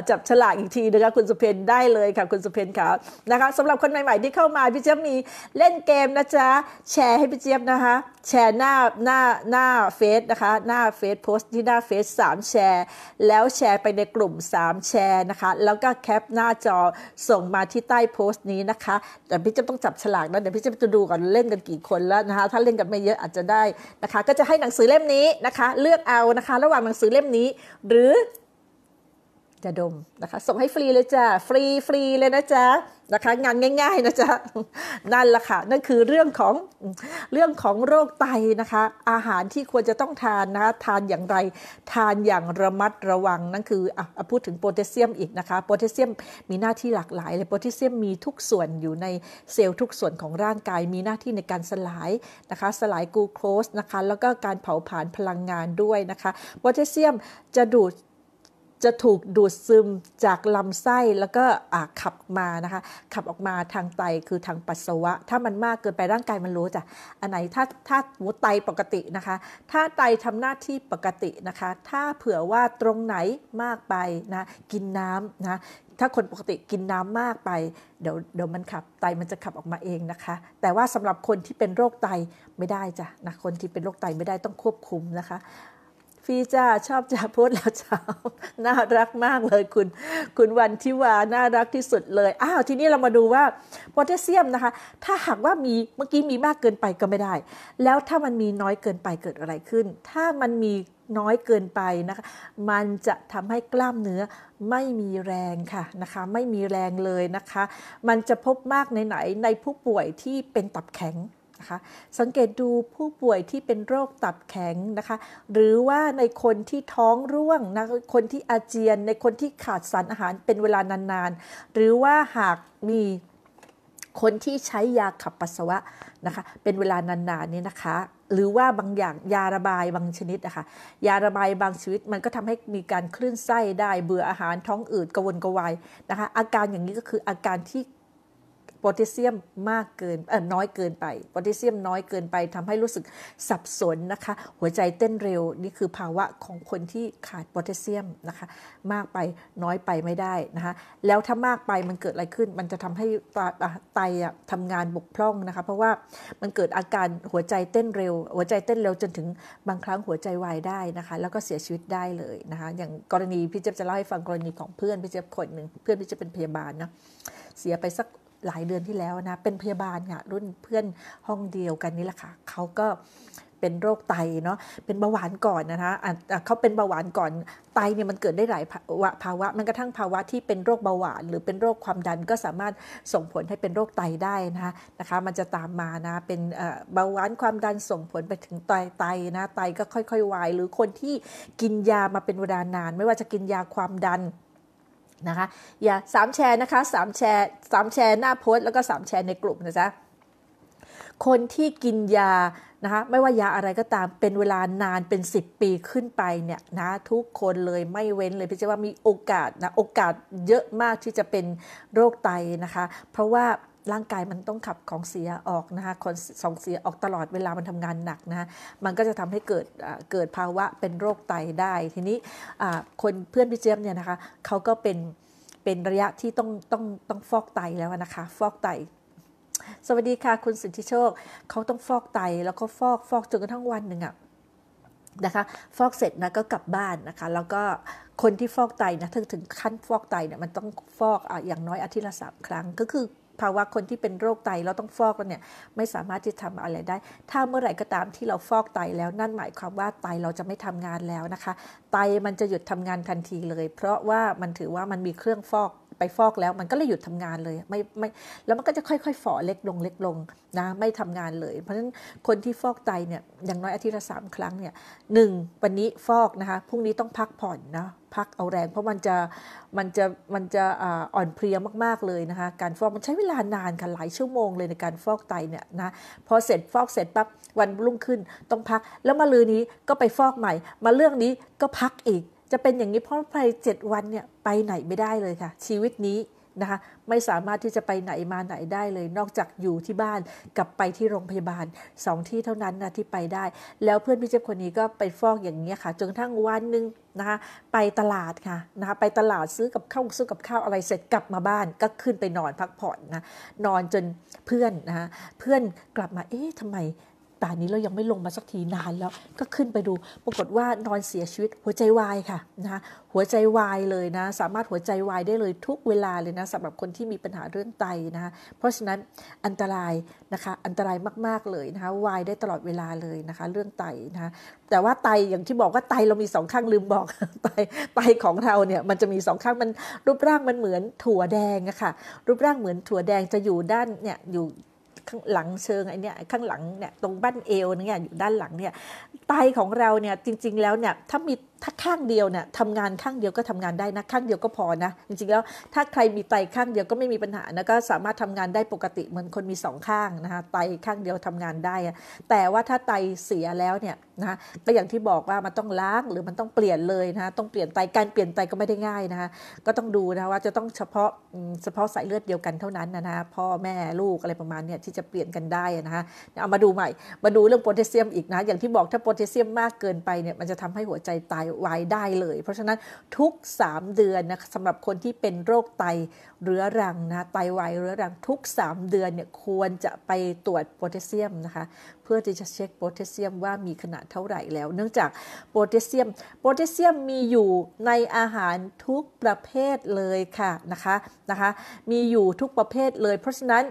จับฉลากอีกทีนะคะคุณสุเพนได้เลยค่ะคุณสุเพนค่ะนะคะสำหรับคนใหม่ ๆที่เข้ามาพี่เจี๊ยบมีเล่นเกมนะจ๊ะแชร์ให้พี่เจี๊ยบนะคะ แชร์หน้าหน้าหน้าเฟซนะคะหน้าเฟซโพสต์ที่หน้าเฟซสามแชร์แล้วแชร์ไปในกลุ่ม 3 แชร์นะคะ แล้วก็แคปหน้าจอส่งมาที่ใต้โพสต์นี้นะคะแต่พี่เจี๊ยบต้องจับฉลากนะเดี๋ยวพี่เจี๊ยบจะดูก่อนเล่นกันกี่คนแล้วนะคะ ถ้าเล่นกันไม่เยอะอาจจะได้นะคะ ก็จะให้หนังสือเล่มนี้นะคะคะเลือกเอานะคะ ระหว่างหนังสือเล่มนี้ หรือจะดม นะคะส่งให้ฟรีเลยจ้าฟรีฟรีเลยนะจ๊ะนะคะ งานง่าย ๆนะจ๊ะ นั่นละค่ะ นั่นคือเรื่องของเรื่องของโรคไต นะคะ อาหารที่ควรจะต้องทานนะคะทานอย่างไร ทานอย่างระมัดระวังนั่นคืออ่ะพูดถึงโพแทสเซียมอีกนะคะโพแทสเซียมมีหน้าที่หลากหลายเลยโพแทสเซียมมีทุกส่วนอยู่ในเซลล์ทุกส่วนของร่างกายมีหน้าที่ในการสลายนะคะสลายกูโคสนะคะแล้วก็การเผาผลาญพลังงานด้วยนะคะโพแทสเซียมจะดูดจะถูกดูดซึมจากลำไส้แล้วก็ขับมานะคะ ขับออกมาทางไตคือทางปัสสาวะ ถ้ามันมากเกินไปร่างกายมันรู้จ้ะอันไหนถ้าถ้าหัวไตปกตินะคะ ถ้าไตทำหน้าที่ปกตินะคะ ถ้าเผื่อว่าตรงไหนมากไปนะกินน้ำนะถ้าคนปกติกินน้ำมากไปเดี๋ยวเดี๋ยวมันขับไตมันจะขับออกมาเองนะคะ แต่ว่าสำหรับคนที่เป็นโรคไตไม่ได้จ้ะนะคนที่เป็นโรคไตไม่ได้ต้องควบคุมนะคะพี่จ้าชอบจ่าโพสแล้วเช้าน่ารักมากเลยคุณ คุณวันทิวา น่ารักที่สุดเลย อ้าว ทีนี้เรามาดูว่าโพแทสเซียมนะคะ ถ้าหากว่ามีเมื่อกี้มีมากเกินไปก็ไม่ได้ แล้วถ้ามันมีน้อยเกินไปเกิดอะไรขึ้น ถ้ามันมีน้อยเกินไปนะคะ มันจะทำให้กล้ามเนื้อไม่มีแรงค่ะนะคะ ไม่มีแรงเลยนะคะ มันจะพบมากในไหนในผู้ป่วยที่เป็นตับแข็งนะคะสังเกตดูผู้ป่วยที่เป็นโรคตับแข็งนะคะ หรือว่าในคนที่ท้องร่วงนะคนที่อาเจียน ในคนที่ขาดสารอาหารเป็นเวลานานๆ หรือว่าหากมีคนที่ใช้ยาขับปัสสาวะนะคะเป็นเวลานานๆนี่นะคะ หรือว่าบางอย่างยาระบายบางชนิดนะคะยาระบายบางชนิดมันก็ทำให้มีการคลื่นไส้ได้เบื่ออาหารท้องอืด กระวนกระวายนะคะอาการอย่างนี้ก็คืออาการที่พแทสเซียมมากเกินเออน้อยเกินไปโพแทสเซียมน้อยเกินไป ทำให้รู้สึกสับสนนะคะหัวใจเต้นเร็วนี่คือภาวะของคนที่ขาดโพแทสเซียมนะคะมากไปน้อยไปไม่ได้นะคะแล้วถ้ามากไปมันเกิดอะไรขึ้นมันจะทำให้ไตอะทำงานบกพร่องนะคะ เพราะว่ามันเกิดอาการหัวใจเต้นเร็ว หัวใจเต้นเร็วจนถึงบางครั้งหัวใจวายได้นะคะ แล้วก็เสียชีวิตได้เลยนะคะ อย่างกรณีพี่เจ๊จะเล่าให้ฟังกรณีของเพื่อนพี่เจ๊คนหนึ่งเพื่อนพี่เจะเป็นพยาบาลนะเสียไปสักหลายเดือนที่แล้วนะ เป็นพยาบาลค่ะรุ่นเพื่อนห้องเดียวกันนี่แหละค่ะเขาก็เป็นโรคไตเนาะ เป็นเบาหวานก่อนนะคะะเขาเป็นเบาหวานก่อนไตเนี่ยมันเกิดได้หลายภาวะ มันกระทั่งภาวะที่เป็นโรคเบาหวาน หรือเป็นโรคความดันก็สามารถส่งผลให้เป็นโรคไตได้นะคะ นะคะมันจะตามมานะ เป็นเบาหวานความดันส่งผลไปถึงไตไตนะไตก็ค่อย ๆ วาย หรือคนที่กินยามาเป็นเวลานาน ไม่ว่าจะกินยาความดันนะคะอย่าสามแชร์นะคะสามแชร์สามแชร์ หน้าโพสแล้วก็สามแชร์ในกลุ่มนะจ๊ะคนที่กินยานะคะไม่ว่ายาอะไรก็ตามเป็นเวลานานเป็น 10 ปีขึ้นไปเนี่ยนะทุกคนเลยไม่เว้นเลยพี่เจะว่ามีโอกาสนะ โอกาสเยอะมากที่จะเป็นโรคไตนะคะ เพราะว่าร่างกายมันต้องขับของเสียออกนะคะขนสองเสียออกตลอดเวลามันทำงานหนักนะะมันก็จะทำให้เกิดเกิดภาวะเป็นโรคไตได้ ทีนี้คนเพื่อนพี่เจี๊ยบเนี่ยนะคะเขาก็เป็นเป็นระยะที่ต้องต้องต้องฟอกไตแล้วนะคะ ฟอกไต สวัสดีค่ะคุณสิทธิโชค เขาต้องฟอกไตแล้วก็ฟอกฟอกจนกระทั่งวันหนึ่งอะนะคะ ฟอกเสร็จนะก็กลับบ้านนะคะ แล้วก็คนที่ฟอกไตนะถึงถึงขั้นฟอกไตเนี่ยมันต้องฟอกออย่างน้อยอาทิตย์ละสามครั้งก็คือภาวะคนที่เป็นโรคไต เราต้องฟอกแล้วเนี่ย ไม่สามารถที่ทำอะไรได้ ถ้าเมื่อไหร่ก็ตามที่เราฟอกไตแล้วนั่นหมายความว่าไตเราจะไม่ทำงานแล้วนะคะ ไตมันจะหยุดทำงานทันทีเลย เพราะว่ามันถือว่ามันมีเครื่องฟอกไปฟอกแล้วมันก็เลยหยุดทำงานเลยไม่ไม่แล้วมันก็จะค่อย ๆฝ่อเล็กลงเล็กลงนะไม่ทำงานเลย เพราะฉะนั้นคนที่ฟอกไตเนี่ยอย่างน้อยอาทิตย์ละสามครั้งเนี่ยหนึ่งวันนี้ฟอกนะคะพรุ่งนี้ต้องพักผ่อนนะพักเอาแรง เพราะมันจะมันจะมันจะอ่อนเพลียมาก ๆเลยนะคะการฟอกมันใช้เวลานานค่ะหลายชั่วโมงเลยในการฟอกไตเนี่ยนะพอเสร็จฟอกเสร็จปั๊บวันรุ่งขึ้นต้องพักแล้วมาลือนี้ก็ไปฟอกใหม่ มาเรื่องนี้ก็พักอีกจะเป็นอย่างนี้เพราะไปเจ็ดวันเนี่ยไปไหนไม่ได้เลยค่ะ ชีวิตนี้นะคะไม่สามารถที่จะไปไหนมาไหนได้เลย นอกจากอยู่ที่บ้านกับไปที่โรงพยาบาลสองที่เท่านั้นนะที่ไปได้ แล้วเพื่อนพี่เจ็บคนนี้ก็ไปฟอกอย่างนี้ค่ะจนทั้งวันหนึ่งนะคะไปตลาดค่ะนะคะไปตลาดซื้อกับข้าวซื้อกับข้าวอะไรเสร็จกลับมาบ้านก็ขึ้นไปนอนพักผ่อนนะนอนจนเพื่อนนะคะเพื่อนกลับมาเอ๊ะทำไมป่านนี้เรายังไม่ลงมาสักทีนานแล้วก็ขึ้นไปดูปรากฏว่านอนเสียชีวิต หัวใจวายค่ะนะคะหัวใจวายเลยนะ สามารถหัวใจวายได้เลยทุกเวลาเลยนะสำหรับคนที่มีปัญหาเรื่องไตนะคะเพราะฉะนั้นอันตรายนะคะอันตรายมาก ๆเลยนะคะวายได้ตลอดเวลาเลยนะคะเรื่องไตนะคะแต่ว่าไตอย่างที่บอกว่าไตเรามีสองข้างลืมบอกไตไตของเราเนี่ยมันจะมีสองข้างมันรูปร่างมันเหมือนถั่วแดงอะค่ะรูปร่างเหมือนถั่วแดงจะอยู่ด้านเนี่ยอยู่ข้างหลังเชิงไอเนี่ย ข้างหลังเนี่ย ตรงบ้านเอวเนี่ย อยู่ด้านหลังเนี่ยไตของเราเนี่ย จริงๆแล้วเนี่ย ถ้ามีถ้าข้างเดียวเนี่ยทำงานข้างเดียวก็ทำงานได้นะข้างเดียวก็พอนะจริงๆแล้ว ถ้าใครมีไตข้างเดียวก็ไม่มีปัญหานะก็สามารถทำงานได้ปกติเหมือนคนมีสองข้างนะคะไตข้างเดียวทำงานได้แต่ว่าถ้าไตเสียแล้วเนี่ยนะก็อย่างที่บอกว่ามันต้องล้างหรือมันต้องเปลี่ยนเลยนะต้องเปลี่ยนไตการเปลี่ยนไตก็ไม่ได้ง่ายนะคะก็ต้องดูนะว่าจะต้องเฉพาะเฉพาะสายเลือดเดียวกันเท่านั้นนะะพ่อแม่ลูกอะไรประมาณเนี่ยที่จะเปลี่ยนกันได้นะคะเอามาดูใหม่มาดูเรื่องโพแทสเซียมอีกนะอย่างที่บอกถ้าโพแทสเซียมมากเกินไปเนี่ยมันจะทำให้หัวใจตายไว้ได้เลยเพราะฉะนั้นทุก 3 เดือนนะสำหรับคนที่เป็นโรคไตเรื้อรังนะไตวายเรื้อรังทุก 3 เดือนเนี่ยควรจะไปตรวจโพแทสเซียมนะคะเพื่อที่จะเช็คโพแทสเซียมว่ามีขนาดเท่าไหร่แล้ว เนื่องจากโพแทสเซียมโพแทสเซียมมีอยู่ในอาหารทุกประเภทเลยค่ะนะคะนะคะ มีอยู่ทุกประเภทเลย เพราะฉะนั้น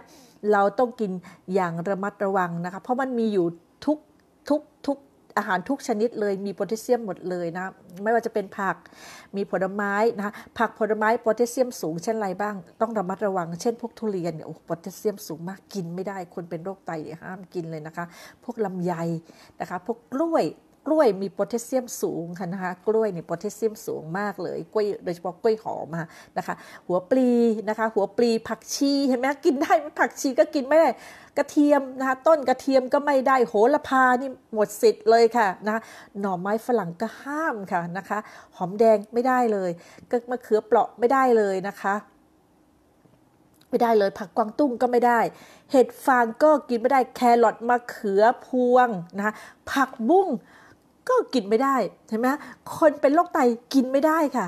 เราต้องกินอย่างระมัดระวังนะคะเพราะมันมีอยู่ทุกทุกทุกอาหารทุกชนิดเลยมีโพแทสเซียมหมดเลยนะไม่ว่าจะเป็นผักมีผลไม้นะผักผลไม้โพแทสเซียมสูงเช่นไรบ้างต้องระมัดระวัง เช่นพวกทุเรียนเนี่ยโอ้โพแทสเซียมสูงมากกินไม่ได้ คนเป็นโรคไตห้ามกินเลยนะคะพวกลำไยนะคะพวกกล้วยกล้วยมีโพแทสเซียมสูงค่ะนะคะ กล้วยเนี่ยโพแทสเซียมสูงมากเลยกล้วย โดยเฉพาะกล้วยหอมนะคะ หัวปลีนะคะ หัวปลีผักชีเห็นไหมกินได้ผักชีก็กินไม่ได้ กระเทียมนะคะ ต้นกระเทียมก็ไม่ได้ โหระพานี่หมดสิทธิ์เลยค่ะนะหน่อไม้ฝรั่งก็ห้ามค่ะนะคะ หอมแดงไม่ได้เลยก็มะเขือเปราะไม่ได้เลยนะคะ ไม่ได้เลยผักกวางตุ้งก็ไม่ได้ เห็ดฟางก็กินไม่ได้ แครอท มะเขือพวงนะะผักบุ้งก็กินไม่ได้ใช่ไหม คนเป็นโรคไตกินไม่ได้ค่ะ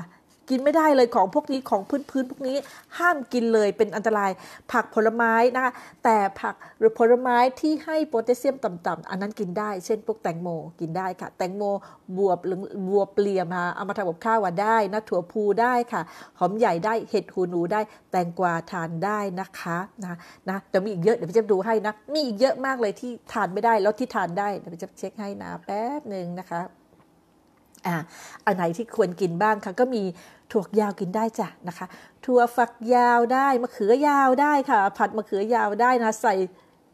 กินไม่ได้เลยของพวกนี้ของพื้นพื้นพวกนี้ห้ามกินเลยเป็นอันตรายผักผลไม้นะคะแต่ผักหรือผลไม้ที่ให้โพแทสเซียมต่ำๆอันนั้นกินได้เช่นพวกแตงโมกินได้ค่ะ แตงโมบวบหรือบวบเปลี่ยมาเอามาทำกับข้าวได้นะ ถั่วพูได้ค่ะ หอมใหญ่ได้เห็ดหูหนู ได้ แตงกวาทานได้นะคะ นะ นะ๋ยวมีอีกเยอะเดี๋ยวพี่จะดู ให้นะ มีอีกเยอะมากเลยที่ทานไม่ได้แล้วที่ทานได้เดี๋ยวพี่จะเช็คให้นะแป๊บหนึ่งนะคะอ่าอันไหนที่ควรกินบ้างคะ ก็มีถั่วยาวกินได้จ้ะนะคะ ถั่วฝักยาวได้ มะเขือยาวได้ค่ะ ผัดมะเขือยาวได้นะ ใส่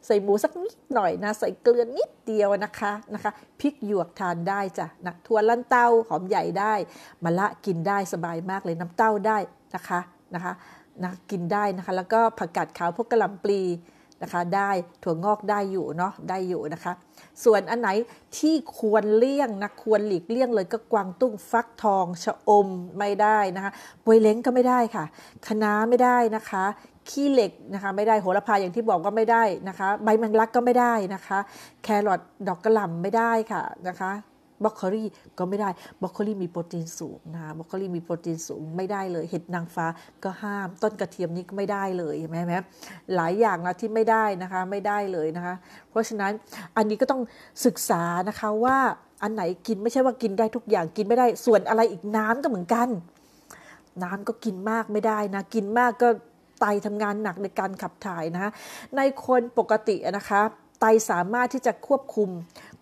ใส่หมูสักนิดหน่อยนะ ใส่เกลือนิดเดียวนะคะ นะคะ พริกหยวกทานได้จ้ะนะถั่วลันเต้าหอมใหญ่ได้ มะละกินได้สบายมากเลย น้ำเต้าได้นะคะ นะคะนะกินได้นะคะ แล้วก็ผักกาดขาว พวกกระหล่ำปลีนะคะได้ถั่วงอกได้อยู่เนาะได้อยู่นะคะ ส่วนอันไหนที่ควรเลี่ยงนะควรหลีกเลี่ยงเลยก็กวางตุ้งฟักทองชะอมไม่ได้นะคะปวยเล้งก็ไม่ได้ค่ะคะน้าไม่ได้นะคะขี้เหล็กนะคะ ไม่ได้โหระพาอย่างที่บอกก็ไม่ได้นะคะใบมันลักก็ไม่ได้นะคะ แครอทดอกกระหล่ำไม่ได้ค่ะนะคะบรอกโคลีก็ไม่ได้บรอกโคลีมีโปรตีนสูงนะบรอกโคลีมีโปรตีนสูงไม่ได้เลย เห็ดนางฟ้าก็ห้าม ต้นกระเทียมนี้ก็ไม่ได้เลยใช่ไหมแมหลายอย่างนะที่ไม่ได้นะคะ ไม่ได้เลยนะคะ เพราะฉะนั้นอันนี้ก็ต้องศึกษานะคะว่าอันไหนกินไม่ใช่ว่ากินได้ทุกอย่าง กินไม่ได้ ส่วนอะไรอีกน้ำก็เหมือนกัน น้ำก็กินมากไม่ได้นะ กินมากก็ไตทำงานหนักในการขับถ่ายนะคะในคนปกตินะคะไตสามารถที่จะควบคุม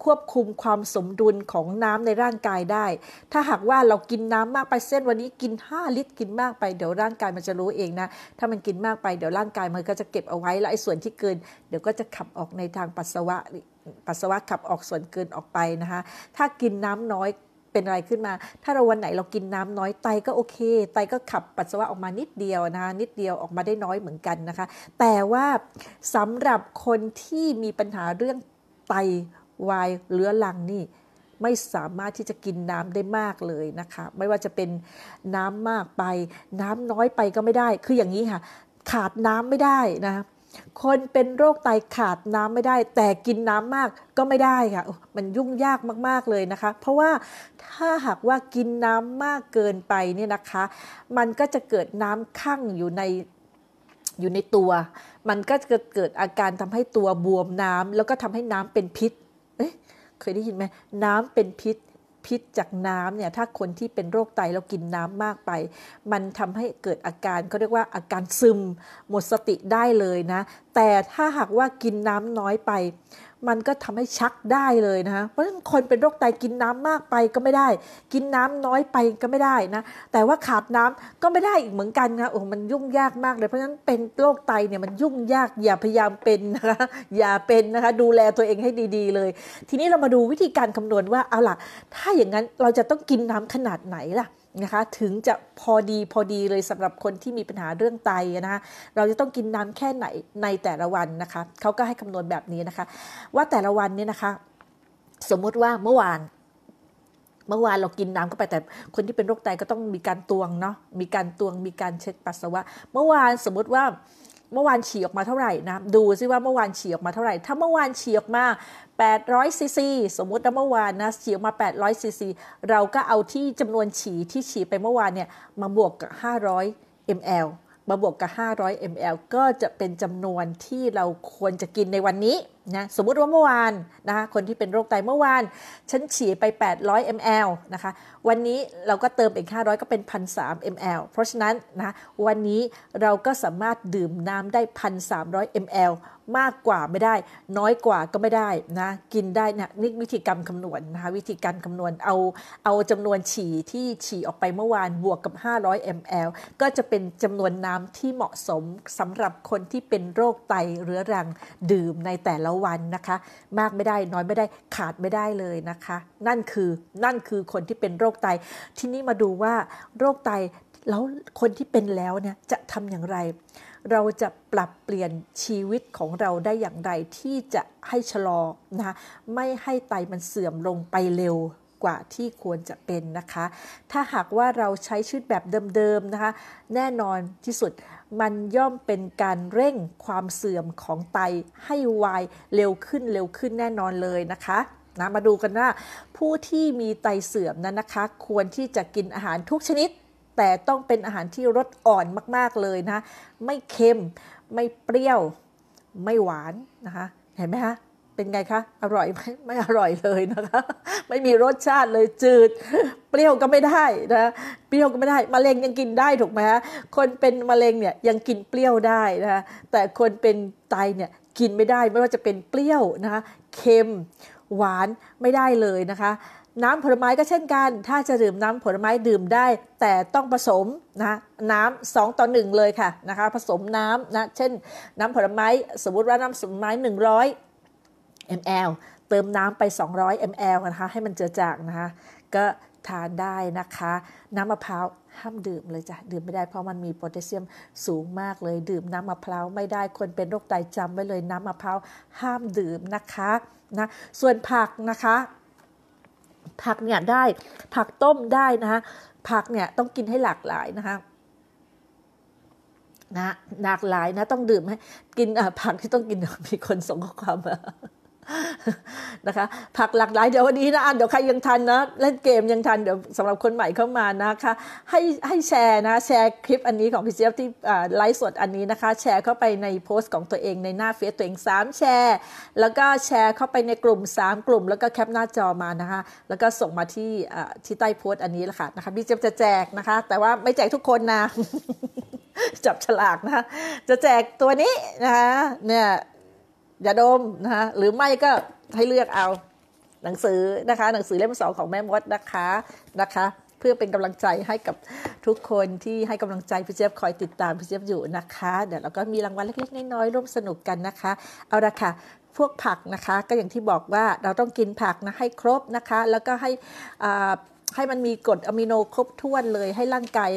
ควบคุมความสมดุลของน้ำในร่างกายได้ ถ้าหากว่าเรากินน้ำมากไปเส้นวันนี้กิน 5 ลิตรกินมากไปเดี๋ยวร่างกายมันจะรู้เองนะ ถ้ามันกินมากไป เดี๋ยวร่างกายมันก็จะเก็บเอาไว้แล้วไอ้ส่วนที่เกินเดี๋ยวก็จะขับออกในทางปัสสาวะ ปัสสาวะขับออกส่วนเกินออกไปนะคะ ถ้ากินน้ำน้อยเป็นอะไรขึ้นมา ถ้าเราวันไหนเรากินน้ำน้อย ไตก็โอเค ไตก็ขับปัสสาวะออกมานิดเดียวนะนิดเดียวออกมาได้น้อยเหมือนกันนะคะ แต่ว่าสำหรับคนที่มีปัญหาเรื่องไตวายเรื้อรังนี่ไม่สามารถที่จะกินน้ำได้มากเลยนะคะ ไม่ว่าจะเป็นน้ำมากไป น้ำน้อยไปก็ไม่ได้ คืออย่างนี้ค่ะ ขาดน้ำไม่ได้นะคนเป็นโรคไตขาดน้ำไม่ได้ แต่กินน้ำมากก็ไม่ได้ค่ะมันยุ่งยากมากๆเลยนะคะ เพราะว่าถ้าหากว่ากินน้ำมากเกินไปเนี่ยนะคะ มันก็จะเกิดน้ำคั่งอยู่ในอยู่ในตัว มันก็จะเกิดอาการทำให้ตัวบวมน้ำ แล้วก็ทำให้น้ำเป็นพิษเอ๊ะเคยได้ยินไหม น้ำเป็นพิษ พิษจากน้ำเนี่ย ถ้าคนที่เป็นโรคไตเรากินน้ำมากไป มันทำให้เกิดอาการเขาเรียกว่าอาการซึม หมดสติได้เลยนะ แต่ถ้าหากว่ากินน้ำน้อยไปมันก็ทำให้ชักได้เลยนะะเพราะฉะนั้นคนเป็นโรคไตกินน้ำมากไปก็ไม่ได้ กินน้ำน้อยไปก็ไม่ได้นะ แต่ว่าขาดน้ำก็ไม่ได้อีกเหมือนกันนะ โอ้มันยุ่งยากมากเลย เพราะฉะนั้นเป็นโรคไตเนี่ยมันยุ่งยาก อย่าพยายามเป็นนะคะอย่าเป็นนะคะ ดูแลตัวเองให้ดีๆ เลย ทีนี้เรามาดูวิธีการคำนวณว่า เอาล่ะ ถ้าอย่างนั้นเราจะต้องกินน้ำขนาดไหนล่ะนะคะถึงจะพอดีพอดีเลยสำหรับคนที่มีปัญหาเรื่องไตนะคะเราจะต้องกินน้ำแค่ไหนในแต่ละวันนะคะเขาก็ให้คำนวณแบบนี้นะคะ ว่าแต่ละวันเนี่ยนะคะ สมมุติว่าเมื่อวาน เมื่อวานเรากินน้ำเข้าไปแต่คนที่เป็นโรคไตก็ต้องมีการตวงเนาะมีการตวง มีการเช็คปัสสาวะ เมื่อวานสมมติว่าเมื่อวานฉี่ออกมาเท่าไหร่นะดูซิว่าเมื่อวานฉี่ออกมาเท่าไหร่ ถ้าเมื่อวานฉี่ออกมา800ซีซีสมมุติว่าเมื่อวานนะฉี่ออกมา800ซีซีเราก็เอาที่จำนวนฉี่ที่ฉี่ไปเมื่อวานเนี่ยมาบวกกับ 500 ml มาบวกกับ 500 ml ก็จะเป็นจำนวนที่เราควรจะกินในวันนี้นะสมมุติว่าเมื่อวานนะคะคนที่เป็นโรคไตเมื่อวาน ฉันฉี่ไป 800 ml นะคะวันนี้เราก็เติมอีก 500 ก็เป็น 1,300 ml เพราะฉะนั้นนะวันนี้เราก็สามารถดื่มน้ำได้ 1,300 ml มากกว่าไม่ได้ น้อยกว่าก็ไม่ได้นะกินได้นะนี่วิธีการคำนวณนนะคะวิธีการคำนวณเอาเอาจำนวนฉี่ที่ฉี่ออกไปเมื่อวานบวกกับ 500 ml ก็จะเป็นจำนวนน้ำที่เหมาะสมสำหรับคนที่เป็นโรคไตเรื้อรังดื่มในแต่ละละวันนะคะ มากไม่ได้น้อยไม่ได้ขาดไม่ได้เลยนะคะ นั่นคือนั่นคือคนที่เป็นโรคไต ที่นี่มาดูว่าโรคไตแล้ว คนที่เป็นแล้วเนี่ยจะทำอย่างไร เราจะปรับเปลี่ยนชีวิตของเราได้อย่างไรที่จะให้ชะลอนะคะ ไม่ให้ไตมันเสื่อมลงไปเร็วกว่าที่ควรจะเป็นนะคะ ถ้าหากว่าเราใช้ชีวิตแบบเดิมๆนะคะ แน่นอนที่สุดมันย่อมเป็นการเร่งความเสื่อมของไตให้ไวเร็วขึ้นเร็วขึ้นแน่นอนเลยนะคะนะมาดูกันว่า ผู้ที่มีไตเสื่อมนั้นนะคะ ควรที่จะกินอาหารทุกชนิด แต่ต้องเป็นอาหารที่รสอ่อนมากๆเลยนะ ไม่เค็มไม่เปรี้ยวไม่หวานนะคะเห็นไหมคะเป็นไงคะ อร่อยไหม ไม่อร่อยเลยนะคะ ไม่มีรสชาติเลย จืด เปรี้ยวก็ไม่ได้นะเปรี้ยวก็ไม่ได้ มะเร็งยังกินได้ถูกไหมฮะคนเป็นมะเร็งเนี่ยยังกินเปรี้ยวได้นะคะ แต่คนเป็นไตเนี่ยกินไม่ได้ไม่ว่าจะเป็นเปรี้ยวนะคะ เค็ม หวานไม่ได้เลยนะคะ น้ำผลไม้ก็เช่นกัน ถ้าจะดื่มน้ำผลไม้ดื่มได้ แต่ต้องผสมนะ น้ำสองต่อหนึ่งเลยค่ะนะคะ ผสมน้ำนะ เช่น น้ำผลไม้สมมติว่าน้ำผลไม้หนึ่งร้อย ml เติมน้ำไป 200 ml นะคะ ให้มันเจอจางนะคะ ก็ทานได้นะคะ น้ำมะพร้าวห้ามดื่มเลยจ้ะ ดื่มไม่ได้เพราะมันมีโพแทสเซียมสูงมากเลย ดื่มน้ำมะพร้าวไม่ได้ คนเป็นโรคไตจำไว้เลย น้ำมะพร้าวห้ามดื่มนะคะ นะ ส่วนผักนะคะ ผักเนี่ยได้ ผักต้มได้นะคะ ผักเนี่ยต้องกินให้หลากหลายนะคะ นะ หลากหลายนะ ต้องดื่มให้กินผักที่ต้องกิน มีคนส่งข้อความมานะคะ ผักหลากหลายเดี๋ยววันนี้นะ เดี๋ยวใครยังทันนะ เล่นเกมยังทันเดี๋ยวสำหรับคนใหม่เข้ามานะคะให้ให้แชร์นะแชร์คลิปอันนี้ของพี่เจี๊ยบที่ไลฟ์สดอันนี้นะคะ แชร์เข้าไปในโพสต์ของตัวเอง ในหน้าเฟซตัวเอง3แชร์แล้วก็แชร์เข้าไปในกลุ่ม3กลุ่มแล้วก็แคปหน้าจอมานะคะ แล้วก็ส่งมาที่ที่ใต้โพสต์อันนี้ละค่ะนะคะพี่เจี๊ยบจะแจกนะคะ แต่ว่าไม่แจกทุกคนนะ จับฉลากนะคะจะแจกตัวนี้นะคะเนี่ยอย่าดมนะคะหรือไม่ก็ให้เลือกเอา หนังสือนะคะหนังสือเล่มสองของแม่มดนะคะนะคะ เพื่อเป็นกำลังใจให้กับทุกคนที่ให้กำลังใจพี่เจี๊ยบคอยติดตามพี่เจี๊ยบอยู่นะคะ เดี๋ยวเราก็มีรางวัลเล็กๆน้อยๆร่วมสนุกกันนะคะเอาละค่ะพวกผักนะคะ ก็อย่างที่บอกว่าเราต้องกินผักนะให้ครบนะคะ แล้วก็ให้ให้มันมีกรดอะมิโนครบถ้วนเลย ให้ร่างกาย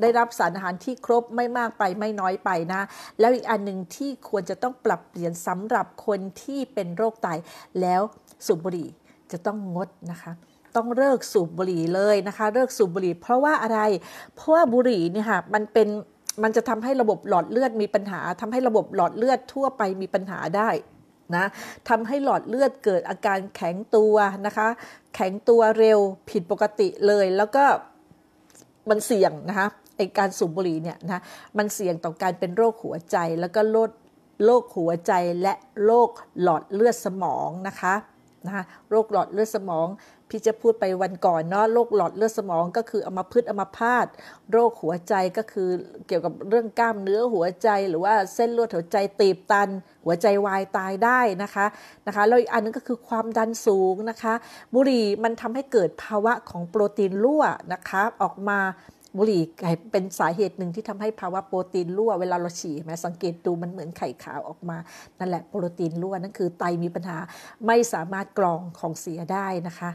ได้รับสารอาหารที่ครบไม่มากไปไม่น้อยไปนะ แล้วอีกอันหนึ่งที่ควรจะต้องปรับเปลี่ยนสำหรับคนที่เป็นโรคไตแล้วสูบบุหรี่จะต้องงดนะคะต้องเลิกสูบบุหรี่เลยนะคะ เลิกสูบบุหรี่ เพราะว่าอะไร เพราะว่าบุหรี่เนี่ยค่ะมันเป็นมันจะทำให้ระบบหลอดเลือดมีปัญหา ทำให้ระบบหลอดเลือดทั่วไปมีปัญหาได้นะทำให้หลอดเลือดเกิดอาการแข็งตัวนะคะ แข็งตัวเร็วผิดปกติเลยแล้วก็มันเสี่ยงนะคะไอการสูบบุหรี่เนี่ยนะ มันเสี่ยงต่อการเป็นโรคหัวใจ แล้วก็โรคโรคหัวใจและโรคหลอดเลือดสมองนะคะนะคะโรคหลอดเลือดสมองพี่จะพูดไปวันก่อนเนาะโรคหลอดเลือดสมองก็คืออามาพืชอามาพาดโรคหัวใจก็คือเกี่ยวกับเรื่องกล้ามเนื้อหัวใจหรือว่าเส้นเลือดหัวใจตีบตัน หัวใจวายตายได้นะคะนะคะแล้วอีกอันนึงก็คือความดันสูงนะคะบุหรี่มันทำให้เกิดภาวะของโปรตีนรั่วนะคะออกมาบุหรี่เป็นสาเหตุหนึ่งที่ทำให้ภาวะโปรตีนรั่วเวลาเราฉี่ไหมสังเกตดูมันเหมือนไข่ขาวออกมานั่นแหละโปรตีนรั่วนั่นคือไตมีปัญหาไม่สามารถกรองของเสียได้นะคะ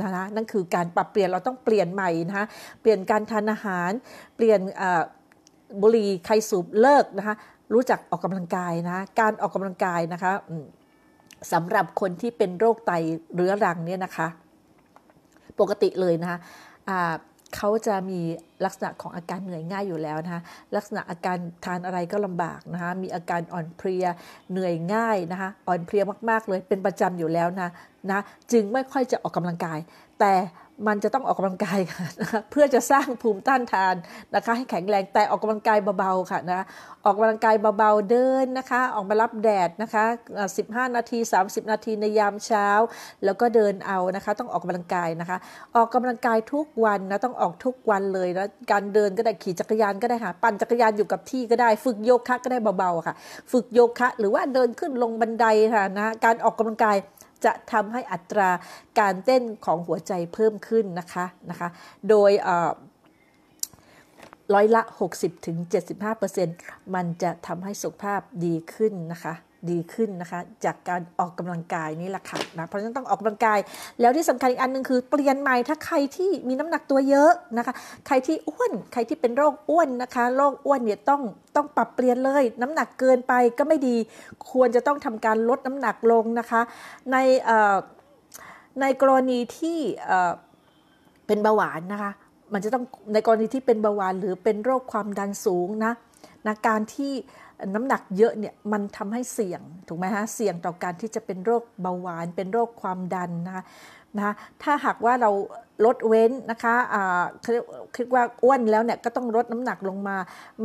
นะคะนั่นคือการปรับเปลี่ยนเราต้องเปลี่ยนใหม่นะคะเปลี่ยนการทานอาหาร เปลี่ยนบุหรี่ใครสูบเลิกนะคะรู้จักออกกำลังกายนะ การออกกำลังกายนะคะสำหรับคนที่เป็นโรคไตเรื้อรังเนี่ยนะคะปกติเลยนะคะเขาจะมีลักษณะของอาการเหนื่อยง่ายอยู่แล้วนะคะลักษณะอาการทานอะไรก็ลำบากนะคะ มีอาการอ่อนเพลียเหนื่อยง่ายนะคะอ่อนเพลียมากๆเลย เป็นประจำอยู่แล้วนะนะ จึงไม่ค่อยจะออกกำลังกาย แต่มันจะต้องออกกำลังกายค่ะนะเพื่อจะสร้างภูมิต้านทานนะคะ ให้แข็งแรงแต่ออกกำลังกายเบาๆค่ะนะออกกำลังกายเบาๆเดินนะคะ ออกมารับแดดนะคะ15 นาที 30 นาทีในยามเช้า แล้วก็เดินเอานะคะต้องออกกำลังกายนะคะ ออกกำลังกายทุกวันนะต้องออกทุกวันเลยนะการเดินก็ได้ขี่จักรยานก็ได้ค่ะปั่นจักรยานอยู่กับที่ก็ได้ฝึกโยคะก็ได้เบาๆค่ะฝึกโยคะ หรือว่าเดินขึ้นลงบันไดค่ะนะการออกกำลังกายจะทำให้อัตราการเต้นของหัวใจเพิ่มขึ้นนะคะนะคะ โดยร้อยละ 60-75%มันจะทำให้สุขภาพดีขึ้นนะคะดีขึ้นนะคะ จากการออกกำลังกายนี่แหละค่ะนะเพราะฉะนั้นต้องออกกำลังกาย แล้วที่สำคัญอีกอันหนึ่งคือเปลี่ยนใหม่ ถ้าใครที่มีน้ำหนักตัวเยอะนะคะ ใครที่อ้วนใครที่เป็นโรคอ้วนนะคะโรคอ้วนเนี่ยต้องต้องปรับเปลี่ยนเลย น้ำหนักเกินไปก็ไม่ดี ควรจะต้องทำการลดน้ำหนักลงนะคะ ในในกรณีที่เป็นเบาหวานนะคะมันจะต้องในกรณีที่เป็นเบาหวานหรือเป็นโรคความดันสูงนะนะการที่น้ำหนักเยอะเนี่ยมันทำให้เสี่ยง ถูกไหมฮะ เสี่ยงต่อการที่จะเป็นโรคเบาหวาน เป็นโรคความดันนะคะนะถ้าหากว่าเราลดเว้นนะคะคิดว่าอ้วนแล้วเนี่ย ก็ต้องลดน้ำหนักลงมา